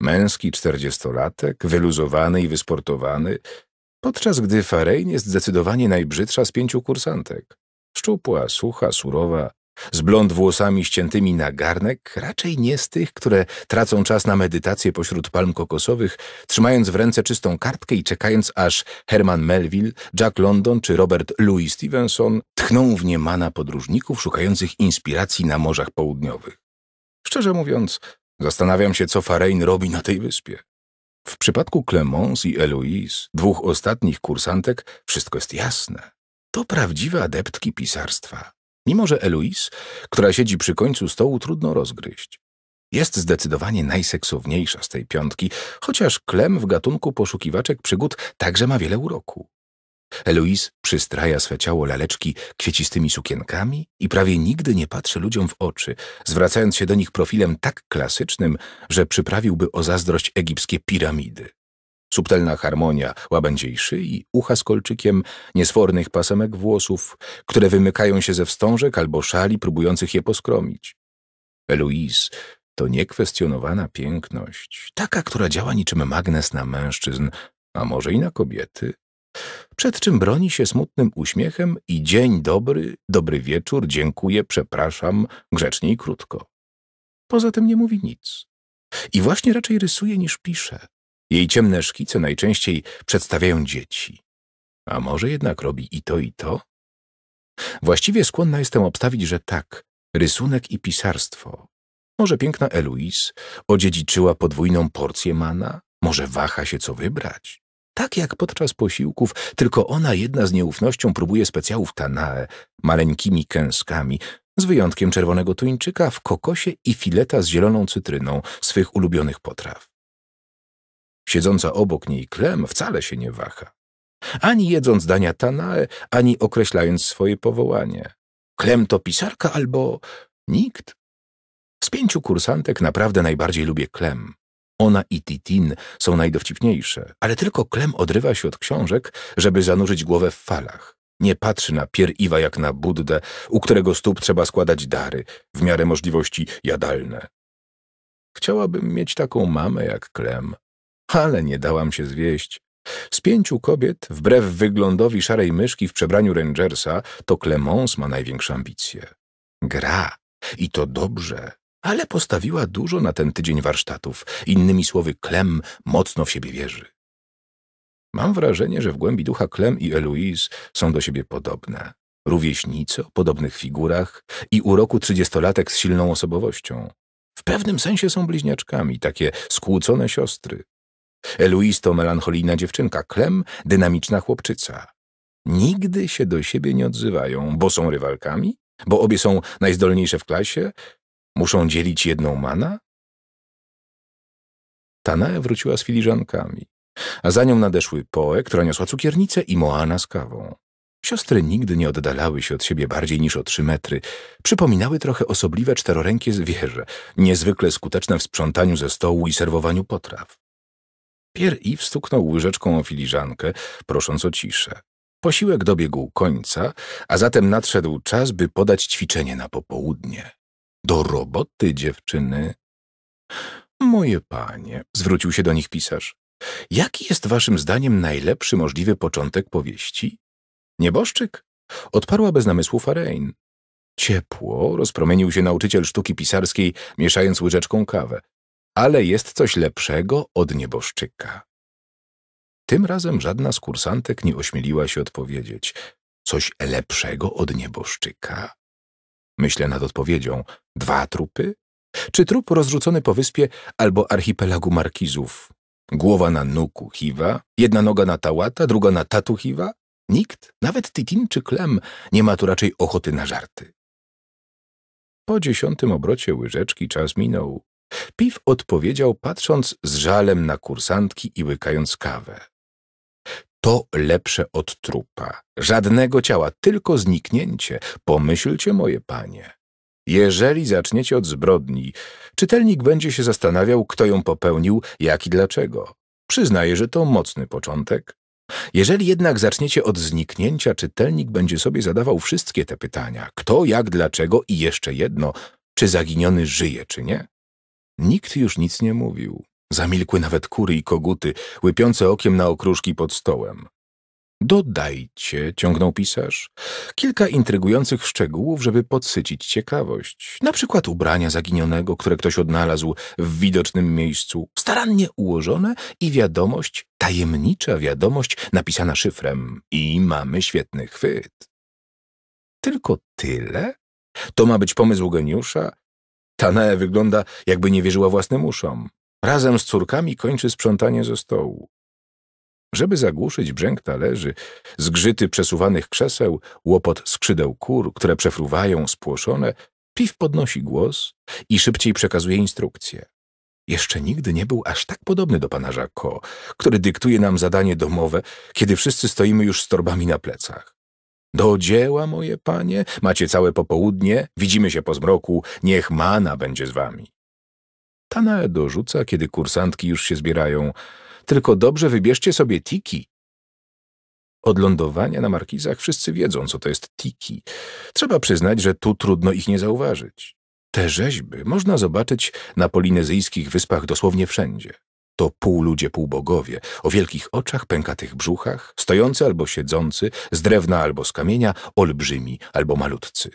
Męski czterdziestolatek, wyluzowany i wysportowany, podczas gdy Farein jest zdecydowanie najbrzydsza z pięciu kursantek. Szczupła, sucha, surowa, z blond włosami ściętymi na garnek, raczej nie z tych, które tracą czas na medytację pośród palm kokosowych, trzymając w ręce czystą kartkę i czekając, aż Herman Melville, Jack London czy Robert Louis Stevenson tchną w niemana podróżników szukających inspiracji na morzach południowych. Szczerze mówiąc, zastanawiam się, co Farein robi na tej wyspie. W przypadku Clemence i Eloise, dwóch ostatnich kursantek, wszystko jest jasne. To prawdziwe adeptki pisarstwa. Mimo, że Eloise, która siedzi przy końcu stołu, trudno rozgryźć. Jest zdecydowanie najseksowniejsza z tej piątki, chociaż Klem w gatunku poszukiwaczek przygód także ma wiele uroku. Eloise przystraja swe ciało laleczki kwiecistymi sukienkami i prawie nigdy nie patrzy ludziom w oczy, zwracając się do nich profilem tak klasycznym, że przyprawiłby o zazdrość egipskie piramidy. Subtelna harmonia łabędziej szyi, ucha z kolczykiem, niesfornych pasemek włosów, które wymykają się ze wstążek albo szali próbujących je poskromić. Eloise to niekwestionowana piękność, taka, która działa niczym magnes na mężczyzn, a może i na kobiety. Przed czym broni się smutnym uśmiechem i dzień dobry, dobry wieczór, dziękuję, przepraszam, grzecznie i krótko. Poza tym nie mówi nic. I właśnie raczej rysuje niż pisze. Jej ciemne szkice najczęściej przedstawiają dzieci. A może jednak robi i to, i to? Właściwie skłonna jestem obstawić, że tak, rysunek i pisarstwo. Może piękna Eloise odziedziczyła podwójną porcję mana? Może waha się co wybrać? Tak jak podczas posiłków, tylko ona jedna z nieufnością próbuje specjałów Tanae maleńkimi kęskami, z wyjątkiem czerwonego tuńczyka w kokosie i fileta z zieloną cytryną, swych ulubionych potraw. Siedząca obok niej Klem wcale się nie waha. Ani jedząc dania Tanae, ani określając swoje powołanie. Klem to pisarka albo nikt. Z pięciu kursantek naprawdę najbardziej lubię Klem. Ona i Titin są najdowcipniejsze, ale tylko Klem odrywa się od książek, żeby zanurzyć głowę w falach. Nie patrzy na Pier Iwa jak na Buddę, u którego stóp trzeba składać dary, w miarę możliwości jadalne. Chciałabym mieć taką mamę jak Klem ale nie dałam się zwieść. Z pięciu kobiet, wbrew wyglądowi szarej myszki w przebraniu Rangersa, to Clemence ma największe ambicje. Gra. I to dobrze. Ale postawiła dużo na ten tydzień warsztatów. Innymi słowy, Klem mocno w siebie wierzy. Mam wrażenie, że w głębi ducha Klem i Eloise są do siebie podobne. Rówieśnice o podobnych figurach i uroku trzydziestolatek z silną osobowością. W pewnym sensie są bliźniaczkami, takie skłócone siostry. Louis to melancholijna dziewczynka, Klem dynamiczna chłopczyca. Nigdy się do siebie nie odzywają, bo są rywalkami, bo obie są najzdolniejsze w klasie, muszą dzielić jedną mana? Tanae wróciła z filiżankami, a za nią nadeszły Poe, która niosła cukiernicę i Moana z kawą. Siostry nigdy nie oddalały się od siebie bardziej niż o trzy metry. Przypominały trochę osobliwe czterorękie zwierzę, niezwykle skuteczne w sprzątaniu ze stołu i serwowaniu potraw. Pier i wstuknął łyżeczką o filiżankę, prosząc o ciszę. Posiłek dobiegł końca, a zatem nadszedł czas, by podać ćwiczenie na popołudnie. Do roboty, dziewczyny. Moje panie, zwrócił się do nich pisarz, jaki jest waszym zdaniem najlepszy możliwy początek powieści? Nieboszczyk? Odparła bez namysłu Farein. Ciepło rozpromienił się nauczyciel sztuki pisarskiej, mieszając łyżeczką kawę ale jest coś lepszego od nieboszczyka. Tym razem żadna z kursantek nie ośmieliła się odpowiedzieć. Coś lepszego od nieboszczyka? Myślę nad odpowiedzią. Dwa trupy? Czy trup rozrzucony po wyspie albo archipelagu markizów? Głowa na nuku Hiwa, jedna noga na Tałata, druga na Tatu Hiwa? Nikt, nawet Titin czy Klem, nie ma tu raczej ochoty na żarty. Po dziesiątym obrocie łyżeczki czas minął. Piw odpowiedział, patrząc z żalem na kursantki i łykając kawę. To lepsze od trupa. Żadnego ciała, tylko zniknięcie. Pomyślcie, moje panie. Jeżeli zaczniecie od zbrodni, czytelnik będzie się zastanawiał, kto ją popełnił, jak i dlaczego. Przyznaję, że to mocny początek. Jeżeli jednak zaczniecie od zniknięcia, czytelnik będzie sobie zadawał wszystkie te pytania. Kto, jak, dlaczego i jeszcze jedno, czy zaginiony żyje, czy nie? Nikt już nic nie mówił. Zamilkły nawet kury i koguty, łypiące okiem na okruszki pod stołem. Dodajcie, ciągnął pisarz, kilka intrygujących szczegółów, żeby podsycić ciekawość. Na przykład ubrania zaginionego, które ktoś odnalazł w widocznym miejscu, starannie ułożone i wiadomość, tajemnicza wiadomość napisana szyfrem. I mamy świetny chwyt. Tylko tyle? To ma być pomysł geniusza? Tanae wygląda, jakby nie wierzyła własnym uszom. Razem z córkami kończy sprzątanie ze stołu. Żeby zagłuszyć brzęk talerzy, zgrzyty przesuwanych krzeseł, łopot skrzydeł kur, które przefruwają spłoszone, Piw podnosi głos i szybciej przekazuje instrukcje. Jeszcze nigdy nie był aż tak podobny do pana Jacques'a, który dyktuje nam zadanie domowe, kiedy wszyscy stoimy już z torbami na plecach. Do dzieła, moje panie, macie całe popołudnie, widzimy się po zmroku, niech mana będzie z wami. Tanae dorzuca, kiedy kursantki już się zbierają. Tylko dobrze wybierzcie sobie tiki. Od lądowania na markizach wszyscy wiedzą, co to jest tiki. Trzeba przyznać, że tu trudno ich nie zauważyć. Te rzeźby można zobaczyć na polinezyjskich wyspach dosłownie wszędzie to pół ludzie pół bogowie o wielkich oczach, pękatych brzuchach, stojący albo siedzący, z drewna albo z kamienia, olbrzymi albo malutcy.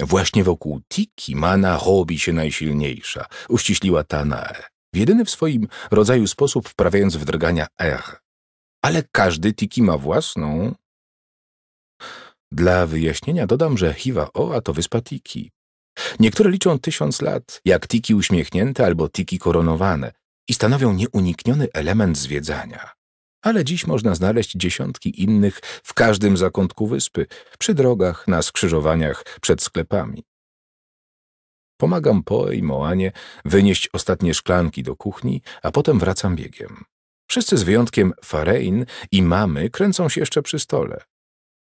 Właśnie wokół Tiki Mana robi się najsilniejsza, uściśliła Tanae, w jedyny w swoim rodzaju sposób wprawiając w drgania R. Ale każdy Tiki ma własną. Dla wyjaśnienia dodam, że Hiva Oa to wyspa Tiki. Niektóre liczą tysiąc lat, jak Tiki uśmiechnięte albo Tiki koronowane – i stanowią nieunikniony element zwiedzania. Ale dziś można znaleźć dziesiątki innych w każdym zakątku wyspy, przy drogach, na skrzyżowaniach, przed sklepami. Pomagam Poe i Moanie wynieść ostatnie szklanki do kuchni, a potem wracam biegiem. Wszyscy z wyjątkiem Farein i mamy kręcą się jeszcze przy stole.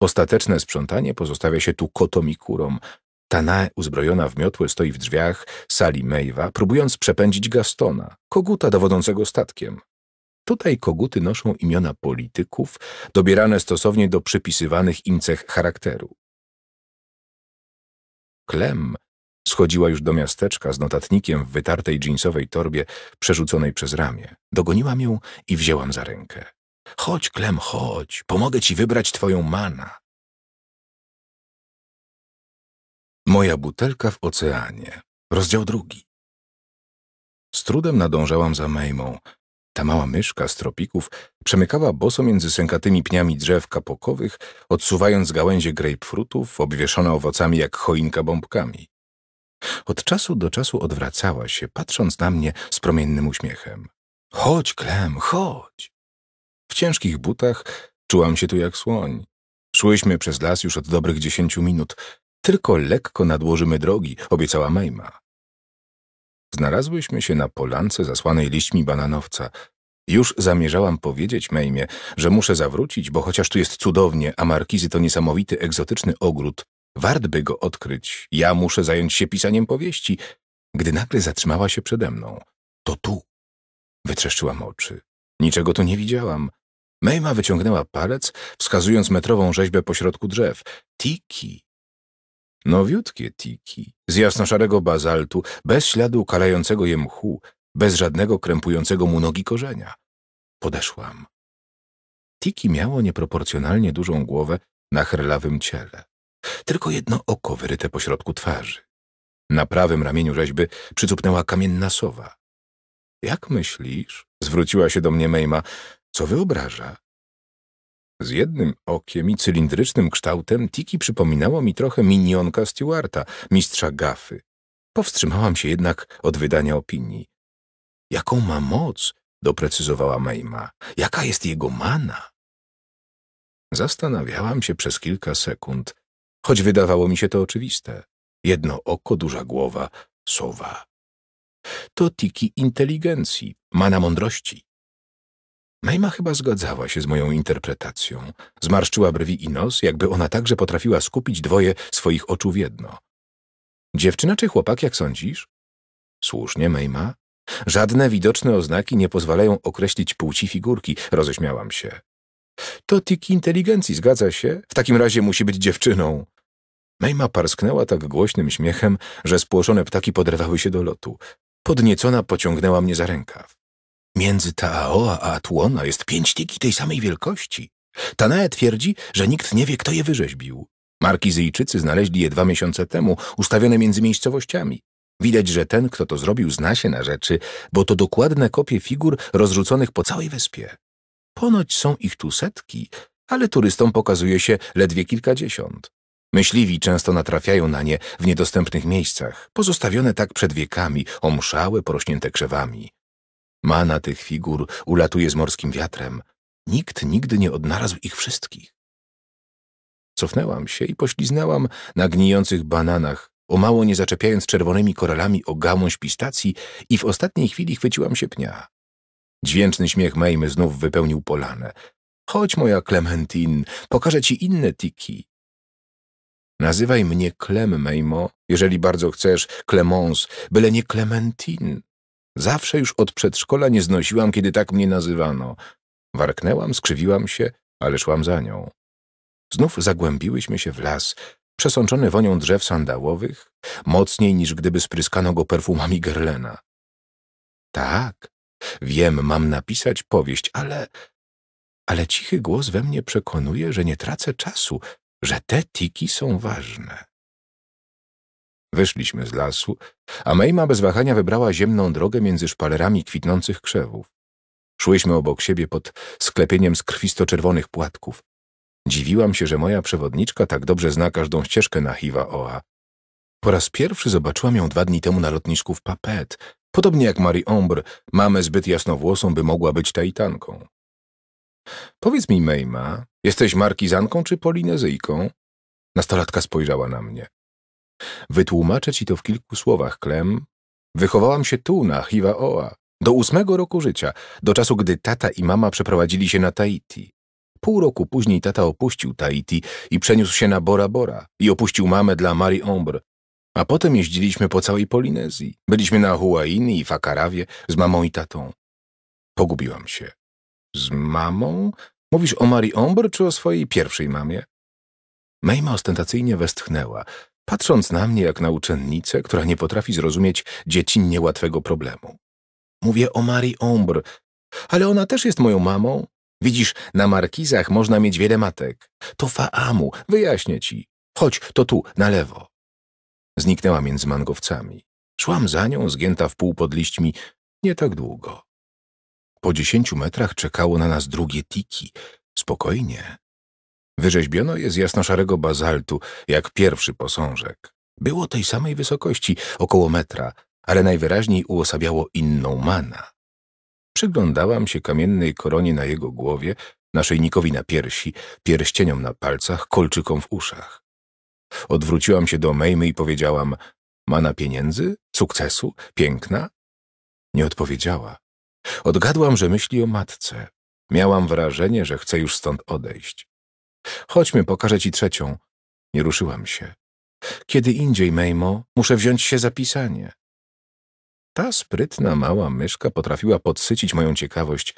Ostateczne sprzątanie pozostawia się tu kotom i kurom, Tanae, uzbrojona w miotłę, stoi w drzwiach sali Mejwa, próbując przepędzić Gastona, koguta dowodzącego statkiem. Tutaj koguty noszą imiona polityków, dobierane stosownie do przypisywanych im cech charakteru. Klem schodziła już do miasteczka z notatnikiem w wytartej dżinsowej torbie przerzuconej przez ramię. Dogoniłam ją i wzięłam za rękę. Chodź, Klem, chodź, pomogę ci wybrać twoją mana. Moja butelka w oceanie. Rozdział drugi. Z trudem nadążałam za Mejmą. Ta mała myszka z tropików przemykała boso między sękatymi pniami drzew kapokowych, odsuwając gałęzie grejpfrutów, obwieszone owocami jak choinka bombkami. Od czasu do czasu odwracała się, patrząc na mnie z promiennym uśmiechem. Chodź, Klem, chodź! W ciężkich butach czułam się tu jak słoń. Szłyśmy przez las już od dobrych dziesięciu minut. Tylko lekko nadłożymy drogi, obiecała Mejma. Znalazłyśmy się na polance zasłanej liśćmi bananowca. Już zamierzałam powiedzieć Mejmie, że muszę zawrócić, bo chociaż tu jest cudownie, a markizy to niesamowity, egzotyczny ogród, wart by go odkryć. Ja muszę zająć się pisaniem powieści, gdy nagle zatrzymała się przede mną. To tu. Wytrzeszczyłam oczy. Niczego tu nie widziałam. Mejma wyciągnęła palec, wskazując metrową rzeźbę pośrodku drzew. Tiki, Nowiutkie tiki, z jasnoszarego bazaltu, bez śladu kalającego je mchu, bez żadnego krępującego mu nogi korzenia. Podeszłam. Tiki miało nieproporcjonalnie dużą głowę na chrlawym ciele. Tylko jedno oko wyryte pośrodku twarzy. Na prawym ramieniu rzeźby przycupnęła kamienna sowa. Jak myślisz? Zwróciła się do mnie Mejma. Co wyobraża? Z jednym okiem i cylindrycznym kształtem Tiki przypominało mi trochę minionka Stewarta, mistrza gafy. Powstrzymałam się jednak od wydania opinii. Jaką ma moc? doprecyzowała Mejma. Jaka jest jego mana? Zastanawiałam się przez kilka sekund, choć wydawało mi się to oczywiste. Jedno oko, duża głowa, sowa. To tiki inteligencji, mana mądrości. Mejma chyba zgadzała się z moją interpretacją. Zmarszczyła brwi i nos, jakby ona także potrafiła skupić dwoje swoich oczu w jedno. Dziewczyna czy chłopak, jak sądzisz? Słusznie, Mejma. Żadne widoczne oznaki nie pozwalają określić płci figurki, roześmiałam się. To tik inteligencji, zgadza się? W takim razie musi być dziewczyną. Mejma parsknęła tak głośnym śmiechem, że spłoszone ptaki podrwały się do lotu. Podniecona pociągnęła mnie za rękaw. Między Taaoa a tłona jest pięć tiki tej samej wielkości. Tanea twierdzi, że nikt nie wie, kto je wyrzeźbił. Markizyjczycy znaleźli je dwa miesiące temu, ustawione między miejscowościami. Widać, że ten, kto to zrobił, zna się na rzeczy, bo to dokładne kopie figur rozrzuconych po całej wyspie. Ponoć są ich tu setki, ale turystom pokazuje się ledwie kilkadziesiąt. Myśliwi często natrafiają na nie w niedostępnych miejscach, pozostawione tak przed wiekami, omszałe, porośnięte krzewami. Mana tych figur ulatuje z morskim wiatrem. Nikt nigdy nie odnalazł ich wszystkich. Cofnęłam się i pośliznęłam na gnijących bananach, o mało nie zaczepiając czerwonymi koralami o gałąź pistacji i w ostatniej chwili chwyciłam się pnia. Dźwięczny śmiech Mejmy znów wypełnił polanę. Chodź, moja Clementin, pokażę ci inne tiki. Nazywaj mnie Clem, Mejmo, jeżeli bardzo chcesz, Clemence, byle nie Clementin. Zawsze już od przedszkola nie znosiłam, kiedy tak mnie nazywano. Warknęłam, skrzywiłam się, ale szłam za nią. Znów zagłębiłyśmy się w las, przesączony wonią drzew sandałowych, mocniej niż gdyby spryskano go perfumami Gerlena. Tak, wiem, mam napisać powieść, ale... Ale cichy głos we mnie przekonuje, że nie tracę czasu, że te tiki są ważne. Wyszliśmy z lasu, a Mejma bez wahania wybrała ziemną drogę między szpalerami kwitnących krzewów. Szłyśmy obok siebie pod sklepieniem z krwisto-czerwonych płatków. Dziwiłam się, że moja przewodniczka tak dobrze zna każdą ścieżkę na Hiwa-Oa. Po raz pierwszy zobaczyłam ją dwa dni temu na lotnisku w Papet. Podobnie jak Marie Ombre, mamę zbyt jasnowłosą, by mogła być tajtanką. Powiedz mi, Mejma, jesteś markizanką czy polinezyjką? Nastolatka spojrzała na mnie. Wytłumaczę ci to w kilku słowach, Klem. Wychowałam się tu, na Hiwaoa, do ósmego roku życia, do czasu, gdy tata i mama przeprowadzili się na Tahiti. Pół roku później tata opuścił Tahiti i przeniósł się na Bora Bora i opuścił mamę dla Marie Ombre. A potem jeździliśmy po całej Polinezji. Byliśmy na Huaini i Fakarawie z mamą i tatą. Pogubiłam się. Z mamą? Mówisz o Marie Ombre czy o swojej pierwszej mamie? Mejma ostentacyjnie westchnęła patrząc na mnie jak na uczennicę, która nie potrafi zrozumieć dziecinnie łatwego problemu. Mówię o Marii Ombre, ale ona też jest moją mamą. Widzisz, na markizach można mieć wiele matek. To Faamu, wyjaśnię ci. Chodź, to tu, na lewo. Zniknęła między mangowcami. Szłam za nią, zgięta w pół pod liśćmi, nie tak długo. Po dziesięciu metrach czekało na nas drugie tiki. Spokojnie, Wyrzeźbiono je z jasnoszarego bazaltu, jak pierwszy posążek. Było tej samej wysokości, około metra, ale najwyraźniej uosabiało inną mana. Przyglądałam się kamiennej koronie na jego głowie, naszyjnikowi na piersi, pierścieniom na palcach, kolczykom w uszach. Odwróciłam się do Mejmy i powiedziałam – mana pieniędzy? Sukcesu? Piękna? Nie odpowiedziała. Odgadłam, że myśli o matce. Miałam wrażenie, że chce już stąd odejść. Chodźmy, pokażę ci trzecią. Nie ruszyłam się. Kiedy indziej, Mejmo, muszę wziąć się za pisanie. Ta sprytna mała myszka potrafiła podsycić moją ciekawość.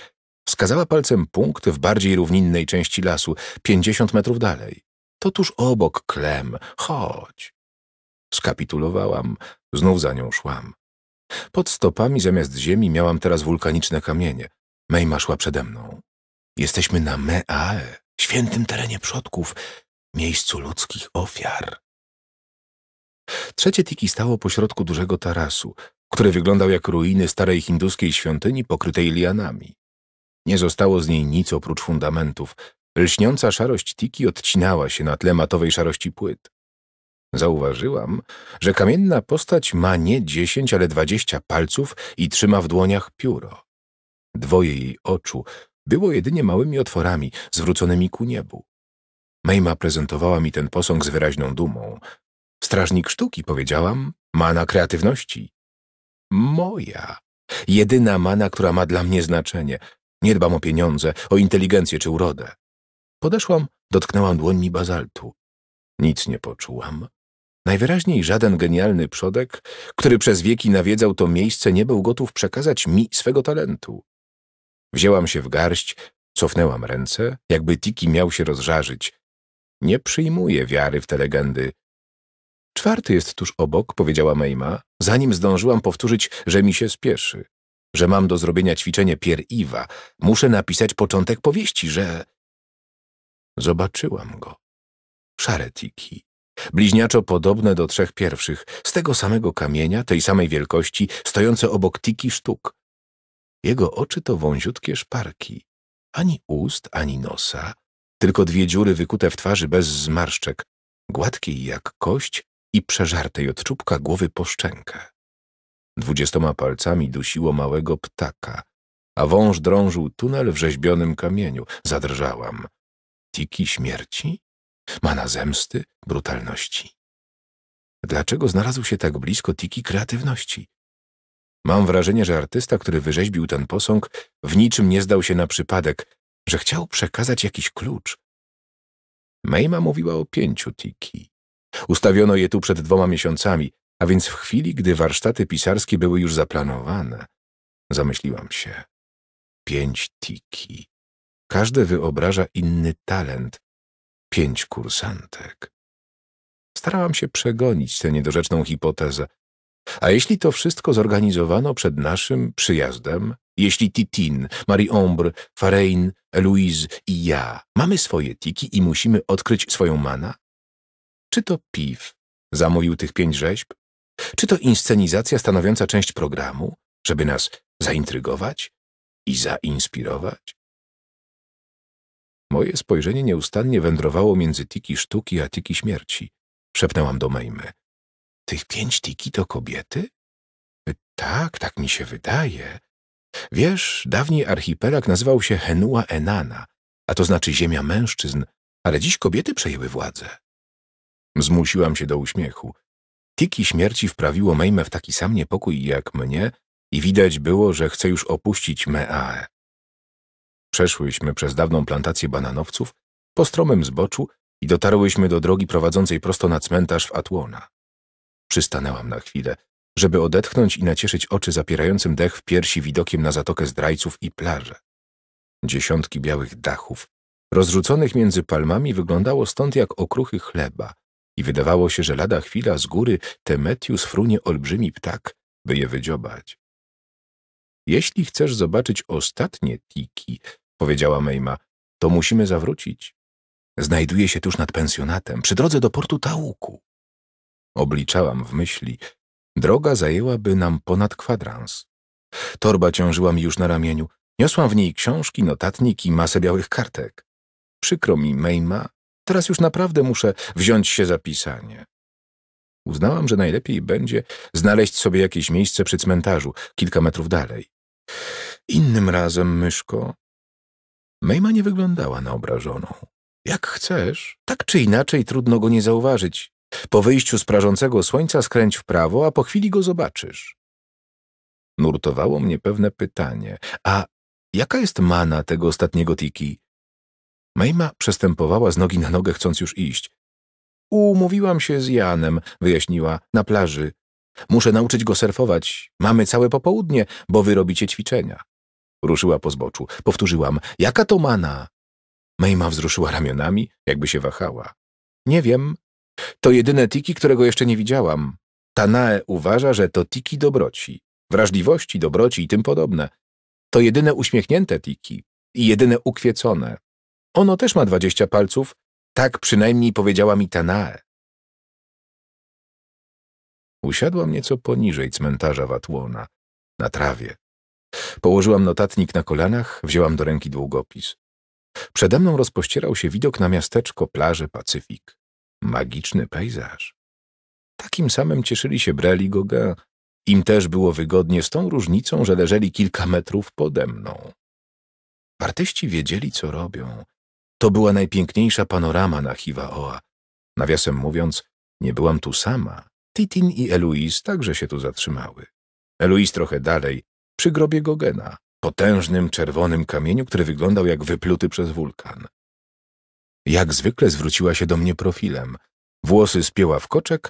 Wskazała palcem punkt w bardziej równinnej części lasu, pięćdziesiąt metrów dalej. To tuż obok klem. Chodź. Skapitulowałam. Znów za nią szłam. Pod stopami zamiast ziemi miałam teraz wulkaniczne kamienie. Mejma szła przede mną. Jesteśmy na Meae świętym terenie przodków, miejscu ludzkich ofiar. Trzecie tiki stało pośrodku dużego tarasu, który wyglądał jak ruiny starej hinduskiej świątyni pokrytej lianami. Nie zostało z niej nic oprócz fundamentów. Lśniąca szarość tiki odcinała się na tle matowej szarości płyt. Zauważyłam, że kamienna postać ma nie dziesięć, ale dwadzieścia palców i trzyma w dłoniach pióro. Dwoje jej oczu było jedynie małymi otworami zwróconymi ku niebu. Mejma prezentowała mi ten posąg z wyraźną dumą. Strażnik sztuki, powiedziałam, mana kreatywności. Moja. Jedyna mana, która ma dla mnie znaczenie. Nie dbam o pieniądze, o inteligencję czy urodę. Podeszłam, dotknęłam dłońmi bazaltu. Nic nie poczułam. Najwyraźniej żaden genialny przodek, który przez wieki nawiedzał to miejsce, nie był gotów przekazać mi swego talentu. Wzięłam się w garść, cofnęłam ręce, jakby Tiki miał się rozżarzyć. Nie przyjmuję wiary w te legendy. Czwarty jest tuż obok, powiedziała Mejma, zanim zdążyłam powtórzyć, że mi się spieszy, że mam do zrobienia ćwiczenie pier-iwa, muszę napisać początek powieści, że... Zobaczyłam go. Szare tiki. Bliźniaczo podobne do trzech pierwszych, z tego samego kamienia, tej samej wielkości, stojące obok tiki sztuk. Jego oczy to wąziutkie szparki. Ani ust, ani nosa, tylko dwie dziury wykute w twarzy bez zmarszczek, gładkiej jak kość i przeżartej od czubka głowy po szczękę. Dwudziestoma palcami dusiło małego ptaka, a wąż drążył tunel w rzeźbionym kamieniu. Zadrżałam. Tiki śmierci? Mana zemsty, brutalności. Dlaczego znalazł się tak blisko Tiki kreatywności? Mam wrażenie, że artysta, który wyrzeźbił ten posąg, w niczym nie zdał się na przypadek, że chciał przekazać jakiś klucz. Mejma mówiła o pięciu tiki. Ustawiono je tu przed dwoma miesiącami, a więc w chwili, gdy warsztaty pisarskie były już zaplanowane. Zamyśliłam się. Pięć tiki. Każde wyobraża inny talent. Pięć kursantek. Starałam się przegonić tę niedorzeczną hipotezę, a jeśli to wszystko zorganizowano przed naszym przyjazdem, jeśli Titin, Marie Ombre, Farein, Louise i ja mamy swoje tiki i musimy odkryć swoją mana? Czy to piw zamówił tych pięć rzeźb? Czy to inscenizacja stanowiąca część programu, żeby nas zaintrygować i zainspirować? Moje spojrzenie nieustannie wędrowało między tiki sztuki a tiki śmierci. Szepnęłam do Mejmy. Tych pięć tiki to kobiety? Y, tak, tak mi się wydaje. Wiesz, dawniej archipelag nazywał się Henua Enana, a to znaczy ziemia mężczyzn, ale dziś kobiety przejęły władzę. Zmusiłam się do uśmiechu. Tiki śmierci wprawiło Mejme w taki sam niepokój jak mnie i widać było, że chce już opuścić Meae. Przeszłyśmy przez dawną plantację bananowców po stromym zboczu i dotarłyśmy do drogi prowadzącej prosto na cmentarz w Atłona. Przystanęłam na chwilę, żeby odetchnąć i nacieszyć oczy zapierającym dech w piersi widokiem na zatokę zdrajców i plażę. Dziesiątki białych dachów, rozrzuconych między palmami, wyglądało stąd jak okruchy chleba i wydawało się, że lada chwila z góry Temetius frunie olbrzymi ptak, by je wydziobać. Jeśli chcesz zobaczyć ostatnie tiki, powiedziała Mejma, to musimy zawrócić. Znajduje się tuż nad pensjonatem, przy drodze do portu Tauku. Obliczałam w myśli. Droga zajęłaby nam ponad kwadrans. Torba ciążyła mi już na ramieniu. Niosłam w niej książki, notatnik i masę białych kartek. Przykro mi, Mejma, teraz już naprawdę muszę wziąć się za pisanie. Uznałam, że najlepiej będzie znaleźć sobie jakieś miejsce przy cmentarzu, kilka metrów dalej. Innym razem, myszko. Mejma nie wyglądała na obrażoną. Jak chcesz, tak czy inaczej trudno go nie zauważyć. Po wyjściu z prażącego słońca skręć w prawo, a po chwili go zobaczysz. Nurtowało mnie pewne pytanie. A jaka jest mana tego ostatniego tiki? Mejma przestępowała z nogi na nogę, chcąc już iść. Umówiłam się z Janem, wyjaśniła, na plaży. Muszę nauczyć go surfować. Mamy całe popołudnie, bo wy robicie ćwiczenia. Ruszyła po zboczu. Powtórzyłam, jaka to mana? Mejma wzruszyła ramionami, jakby się wahała. Nie wiem, to jedyne tiki, którego jeszcze nie widziałam. Tanae uważa, że to tiki dobroci, wrażliwości, dobroci i tym podobne. To jedyne uśmiechnięte tiki i jedyne ukwiecone. Ono też ma dwadzieścia palców, tak przynajmniej powiedziała mi Tanae. Usiadłam nieco poniżej cmentarza Watłona, na trawie. Położyłam notatnik na kolanach, wzięłam do ręki długopis. Przede mną rozpościerał się widok na miasteczko, plażę, Pacyfik magiczny pejzaż. Takim samym cieszyli się Breli Gauguin. Im też było wygodnie z tą różnicą, że leżeli kilka metrów pode mną. Artyści wiedzieli, co robią. To była najpiękniejsza panorama na Hiwaoa. Nawiasem mówiąc, nie byłam tu sama. Titin i Eloise także się tu zatrzymały. Eloise trochę dalej, przy grobie Gogena, potężnym czerwonym kamieniu, który wyglądał jak wypluty przez wulkan. Jak zwykle zwróciła się do mnie profilem. Włosy spięła w koczek,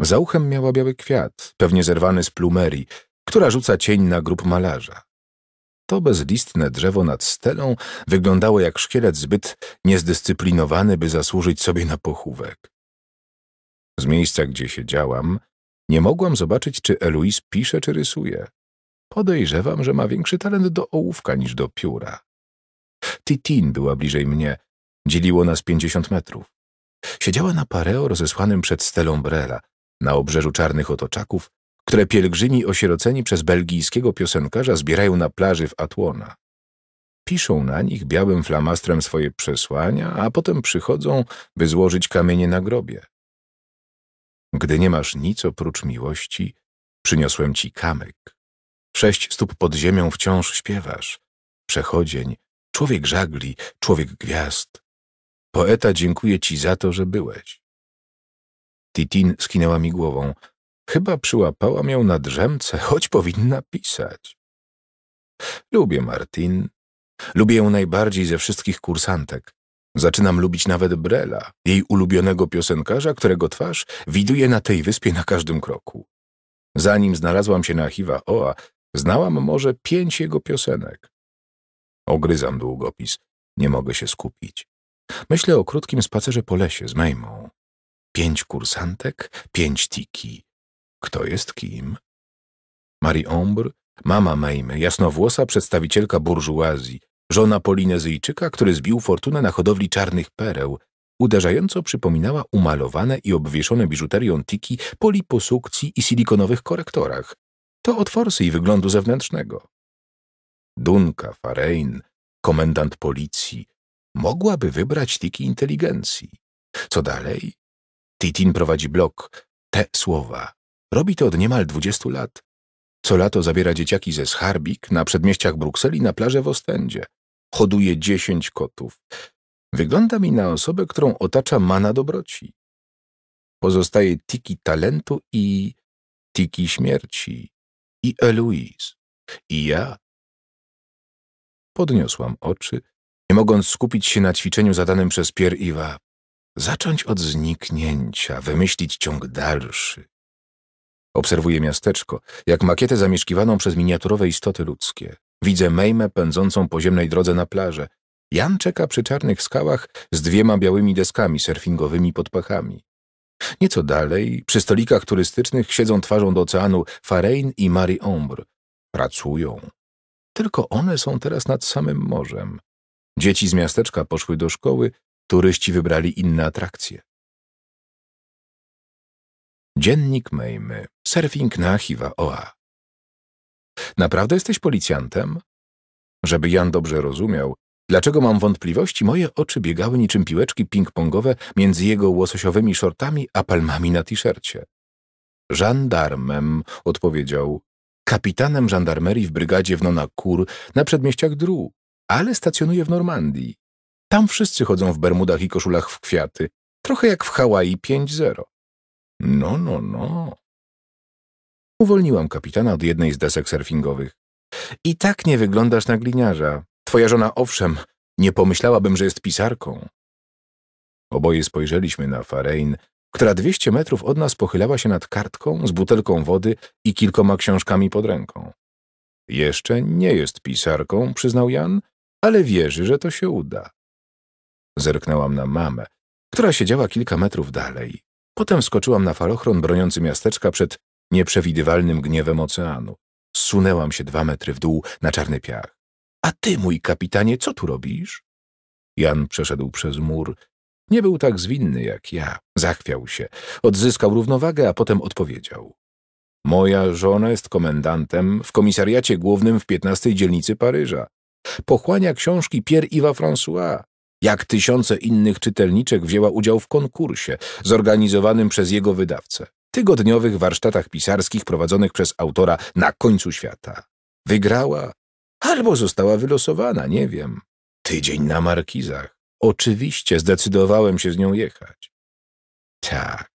za uchem miała biały kwiat, pewnie zerwany z plumerii, która rzuca cień na grób malarza. To bezlistne drzewo nad stelą wyglądało jak szkielet zbyt niezdyscyplinowany, by zasłużyć sobie na pochówek. Z miejsca, gdzie siedziałam, nie mogłam zobaczyć, czy Eloise pisze, czy rysuje. Podejrzewam, że ma większy talent do ołówka niż do pióra. Titin była bliżej mnie, Dzieliło nas pięćdziesiąt metrów. Siedziała na pareo rozesłanym przed stelą Brela, na obrzeżu czarnych otoczaków, które pielgrzymi osieroceni przez belgijskiego piosenkarza zbierają na plaży w Atłona. Piszą na nich białym flamastrem swoje przesłania, a potem przychodzą, by złożyć kamienie na grobie. Gdy nie masz nic oprócz miłości, przyniosłem ci kamyk. Sześć stóp pod ziemią wciąż śpiewasz. Przechodzień, człowiek żagli, człowiek gwiazd. Poeta dziękuję ci za to, że byłeś. Titin skinęła mi głową. Chyba przyłapałam ją na drzemce, choć powinna pisać. Lubię Martin. Lubię ją najbardziej ze wszystkich kursantek. Zaczynam lubić nawet Brela, jej ulubionego piosenkarza, którego twarz widuję na tej wyspie na każdym kroku. Zanim znalazłam się na Hiwa Oa, znałam może pięć jego piosenek. Ogryzam długopis, nie mogę się skupić. Myślę o krótkim spacerze po lesie z Mejmą. Pięć kursantek, pięć tiki. Kto jest kim? Marie Ombre, mama Mejmy, jasnowłosa przedstawicielka burżuazji, żona Polinezyjczyka, który zbił fortunę na hodowli czarnych pereł, uderzająco przypominała umalowane i obwieszone biżuterią tiki poliposukcji i silikonowych korektorach. To otworsy i wyglądu zewnętrznego. Dunka Farein, komendant policji, mogłaby wybrać tiki inteligencji. Co dalej? Titin prowadzi blog Te Słowa. Robi to od niemal 20 lat. Co lato zabiera dzieciaki ze Scharbik na przedmieściach Brukseli na plażę w Ostendzie. Hoduje dziesięć kotów. Wygląda mi na osobę, którą otacza mana dobroci. Pozostaje tiki talentu i tiki śmierci. I Eloise. I ja. Podniosłam oczy nie mogąc skupić się na ćwiczeniu zadanym przez Pierre Iwa. Zacząć od zniknięcia, wymyślić ciąg dalszy. Obserwuję miasteczko, jak makietę zamieszkiwaną przez miniaturowe istoty ludzkie. Widzę Mejmę pędzącą po ziemnej drodze na plażę. Jan czeka przy czarnych skałach z dwiema białymi deskami surfingowymi pod pachami. Nieco dalej, przy stolikach turystycznych siedzą twarzą do oceanu Farein i Marie Ombre. Pracują. Tylko one są teraz nad samym morzem. Dzieci z miasteczka poszły do szkoły, turyści wybrali inne atrakcje. Dziennik Mejmy. Surfing na Hiwa Oa. Naprawdę jesteś policjantem? Żeby Jan dobrze rozumiał, dlaczego mam wątpliwości, moje oczy biegały niczym piłeczki ping-pongowe między jego łososiowymi shortami a palmami na t-shircie. Żandarmem, odpowiedział. Kapitanem żandarmerii w brygadzie w Nonakur na przedmieściach Dru ale stacjonuje w Normandii. Tam wszyscy chodzą w bermudach i koszulach w kwiaty, trochę jak w Hawaii 5-0. No, no, no. Uwolniłam kapitana od jednej z desek surfingowych. I tak nie wyglądasz na gliniarza. Twoja żona owszem, nie pomyślałabym, że jest pisarką. Oboje spojrzeliśmy na Farein, która 200 metrów od nas pochylała się nad kartką z butelką wody i kilkoma książkami pod ręką. Jeszcze nie jest pisarką, przyznał Jan, ale wierzy, że to się uda. Zerknęłam na mamę, która siedziała kilka metrów dalej. Potem skoczyłam na falochron broniący miasteczka przed nieprzewidywalnym gniewem oceanu. Sunęłam się dwa metry w dół na czarny piach. A ty, mój kapitanie, co tu robisz? Jan przeszedł przez mur. Nie był tak zwinny jak ja. Zachwiał się, odzyskał równowagę, a potem odpowiedział. Moja żona jest komendantem w komisariacie głównym w 15 dzielnicy Paryża. Pochłania książki Pierre-Yves François. Jak tysiące innych czytelniczek wzięła udział w konkursie zorganizowanym przez jego wydawcę, tygodniowych warsztatach pisarskich prowadzonych przez autora na końcu świata. Wygrała albo została wylosowana, nie wiem. Tydzień na markizach. Oczywiście zdecydowałem się z nią jechać. Tak.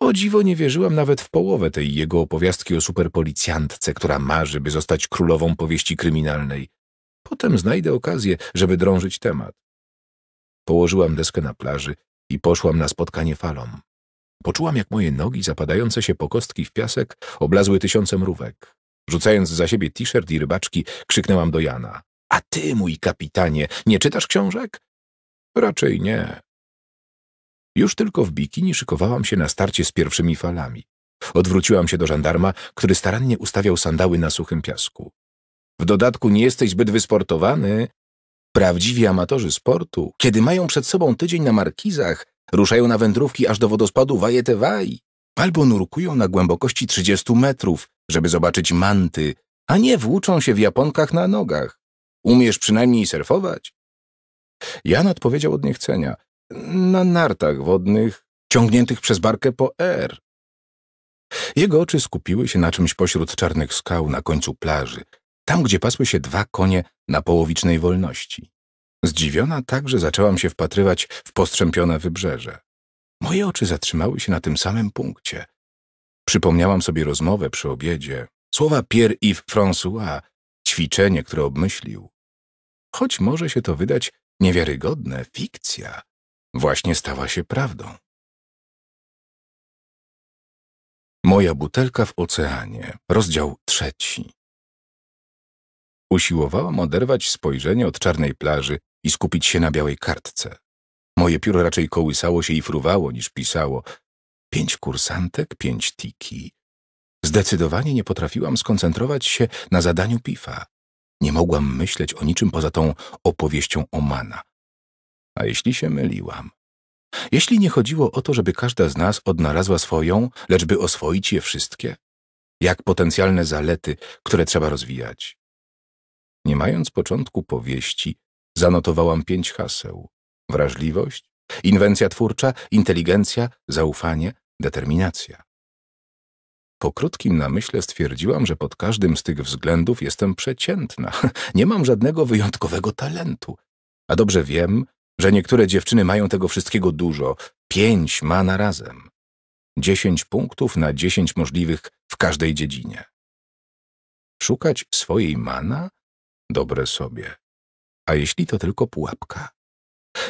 O dziwo nie wierzyłam nawet w połowę tej jego opowiastki o superpolicjantce, która marzy, by zostać królową powieści kryminalnej. Potem znajdę okazję, żeby drążyć temat. Położyłam deskę na plaży i poszłam na spotkanie falom. Poczułam, jak moje nogi zapadające się po kostki w piasek oblazły tysiącem mrówek. Rzucając za siebie t-shirt i rybaczki, krzyknęłam do Jana. A ty, mój kapitanie, nie czytasz książek? Raczej nie. Już tylko w bikini szykowałam się na starcie z pierwszymi falami. Odwróciłam się do żandarma, który starannie ustawiał sandały na suchym piasku. W dodatku nie jesteś zbyt wysportowany. Prawdziwi amatorzy sportu, kiedy mają przed sobą tydzień na markizach, ruszają na wędrówki aż do wodospadu Wajetewaj albo nurkują na głębokości 30 metrów, żeby zobaczyć manty, a nie włóczą się w japonkach na nogach. Umiesz przynajmniej surfować? Jan odpowiedział od niechcenia. Na nartach wodnych, ciągniętych przez barkę po R. Jego oczy skupiły się na czymś pośród czarnych skał na końcu plaży, tam gdzie pasły się dwa konie na połowicznej wolności. Zdziwiona także zaczęłam się wpatrywać w postrzępione wybrzeże. Moje oczy zatrzymały się na tym samym punkcie. Przypomniałam sobie rozmowę przy obiedzie, słowa Pierre-Yves François, ćwiczenie, które obmyślił. Choć może się to wydać niewiarygodne, fikcja właśnie stała się prawdą. Moja butelka w oceanie, rozdział trzeci. Usiłowałam oderwać spojrzenie od czarnej plaży i skupić się na białej kartce. Moje pióro raczej kołysało się i fruwało, niż pisało. Pięć kursantek, pięć tiki. Zdecydowanie nie potrafiłam skoncentrować się na zadaniu pifa. Nie mogłam myśleć o niczym poza tą opowieścią Omana. A jeśli się myliłam? Jeśli nie chodziło o to, żeby każda z nas odnalazła swoją, lecz by oswoić je wszystkie? Jak potencjalne zalety, które trzeba rozwijać? Nie mając początku powieści, zanotowałam pięć haseł. Wrażliwość, inwencja twórcza, inteligencja, zaufanie, determinacja. Po krótkim namyśle stwierdziłam, że pod każdym z tych względów jestem przeciętna. Nie mam żadnego wyjątkowego talentu. A dobrze wiem, że niektóre dziewczyny mają tego wszystkiego dużo. Pięć ma na razem. Dziesięć punktów na dziesięć możliwych w każdej dziedzinie. Szukać swojej mana dobre sobie. A jeśli to tylko pułapka?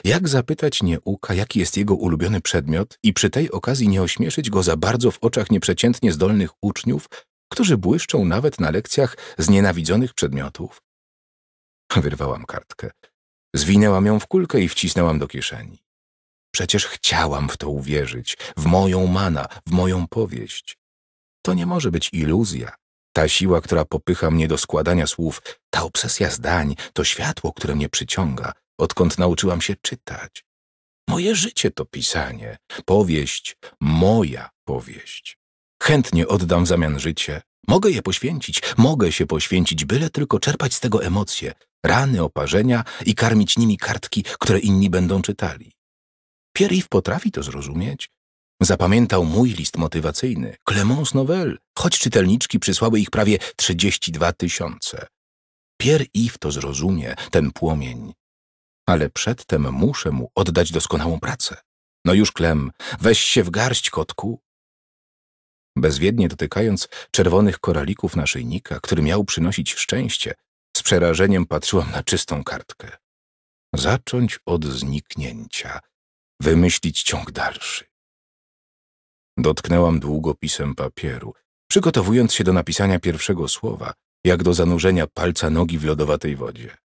Jak zapytać nieuka, jaki jest jego ulubiony przedmiot i przy tej okazji nie ośmieszyć go za bardzo w oczach nieprzeciętnie zdolnych uczniów, którzy błyszczą nawet na lekcjach z nienawidzonych przedmiotów? Wyrwałam kartkę. Zwinęłam ją w kulkę i wcisnęłam do kieszeni. Przecież chciałam w to uwierzyć, w moją mana, w moją powieść. To nie może być iluzja, ta siła, która popycha mnie do składania słów, ta obsesja zdań, to światło, które mnie przyciąga, odkąd nauczyłam się czytać. Moje życie to pisanie, powieść, moja powieść. Chętnie oddam w zamian życie. Mogę je poświęcić, mogę się poświęcić, byle tylko czerpać z tego emocje, rany, oparzenia i karmić nimi kartki, które inni będą czytali. Pierif potrafi to zrozumieć, Zapamiętał mój list motywacyjny, Clemence Novel, choć czytelniczki przysłały ich prawie 32 tysiące. Pierre Yves to zrozumie, ten płomień. Ale przedtem muszę mu oddać doskonałą pracę. No już, Klem, weź się w garść, kotku. Bezwiednie dotykając czerwonych koralików nika, który miał przynosić szczęście, z przerażeniem patrzyłam na czystą kartkę. Zacząć od zniknięcia, wymyślić ciąg dalszy. Dotknęłam długopisem papieru, przygotowując się do napisania pierwszego słowa, jak do zanurzenia palca nogi w lodowatej wodzie.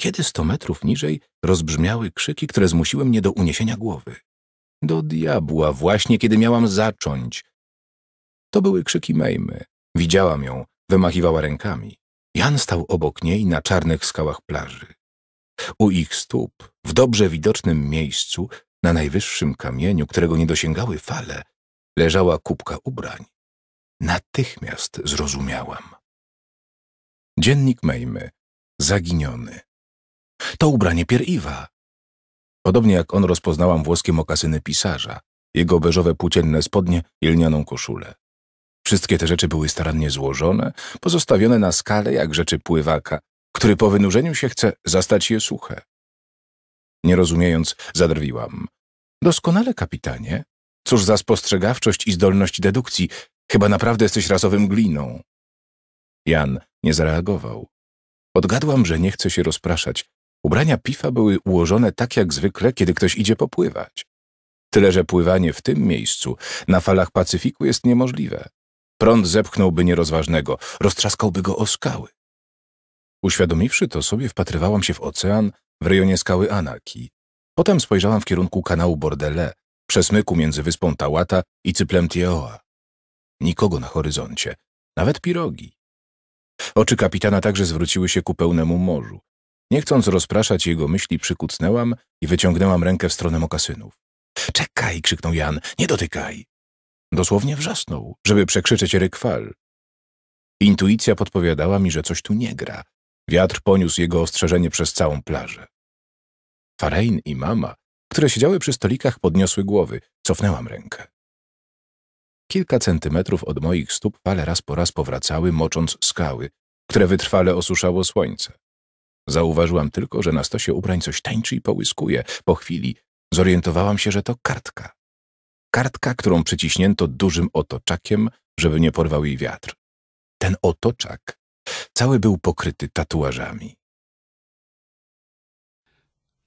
Kiedy sto metrów niżej rozbrzmiały krzyki, które zmusiły mnie do uniesienia głowy. Do diabła, właśnie kiedy miałam zacząć. To były krzyki Mejmy. Widziałam ją, wymachiwała rękami. Jan stał obok niej na czarnych skałach plaży. U ich stóp, w dobrze widocznym miejscu, na najwyższym kamieniu, którego nie dosięgały fale, leżała kubka ubrań. Natychmiast zrozumiałam. Dziennik Mejmy. Zaginiony. To ubranie Pieriwa. Podobnie jak on rozpoznałam włoskie mokasyny pisarza, jego beżowe płócienne spodnie i lnianą koszulę. Wszystkie te rzeczy były starannie złożone, pozostawione na skale jak rzeczy pływaka, który po wynurzeniu się chce zastać je suche. Nie rozumiejąc, zadrwiłam. Doskonale, kapitanie. Cóż za spostrzegawczość i zdolność dedukcji. Chyba naprawdę jesteś razowym gliną. Jan nie zareagował. Odgadłam, że nie chce się rozpraszać. Ubrania Pifa były ułożone tak jak zwykle, kiedy ktoś idzie popływać. Tyle, że pływanie w tym miejscu, na falach Pacyfiku, jest niemożliwe. Prąd zepchnąłby nierozważnego, roztrzaskałby go o skały. Uświadomiwszy to sobie, wpatrywałam się w ocean w rejonie skały Anaki. Potem spojrzałam w kierunku kanału Bordele, przesmyku między wyspą Tałata i cyplem Tieoa. Nikogo na horyzoncie, nawet pirogi. Oczy kapitana także zwróciły się ku pełnemu morzu. Nie chcąc rozpraszać jego myśli, przykucnęłam i wyciągnęłam rękę w stronę mokasynów. Czekaj, krzyknął Jan, nie dotykaj. Dosłownie wrzasnął, żeby przekrzyczeć rykwal. Intuicja podpowiadała mi, że coś tu nie gra. Wiatr poniósł jego ostrzeżenie przez całą plażę. Farein i mama które siedziały przy stolikach, podniosły głowy. Cofnęłam rękę. Kilka centymetrów od moich stóp fale raz po raz powracały, mocząc skały, które wytrwale osuszało słońce. Zauważyłam tylko, że na stosie ubrań coś tańczy i połyskuje. Po chwili zorientowałam się, że to kartka. Kartka, którą przyciśnięto dużym otoczakiem, żeby nie porwał jej wiatr. Ten otoczak cały był pokryty tatuażami.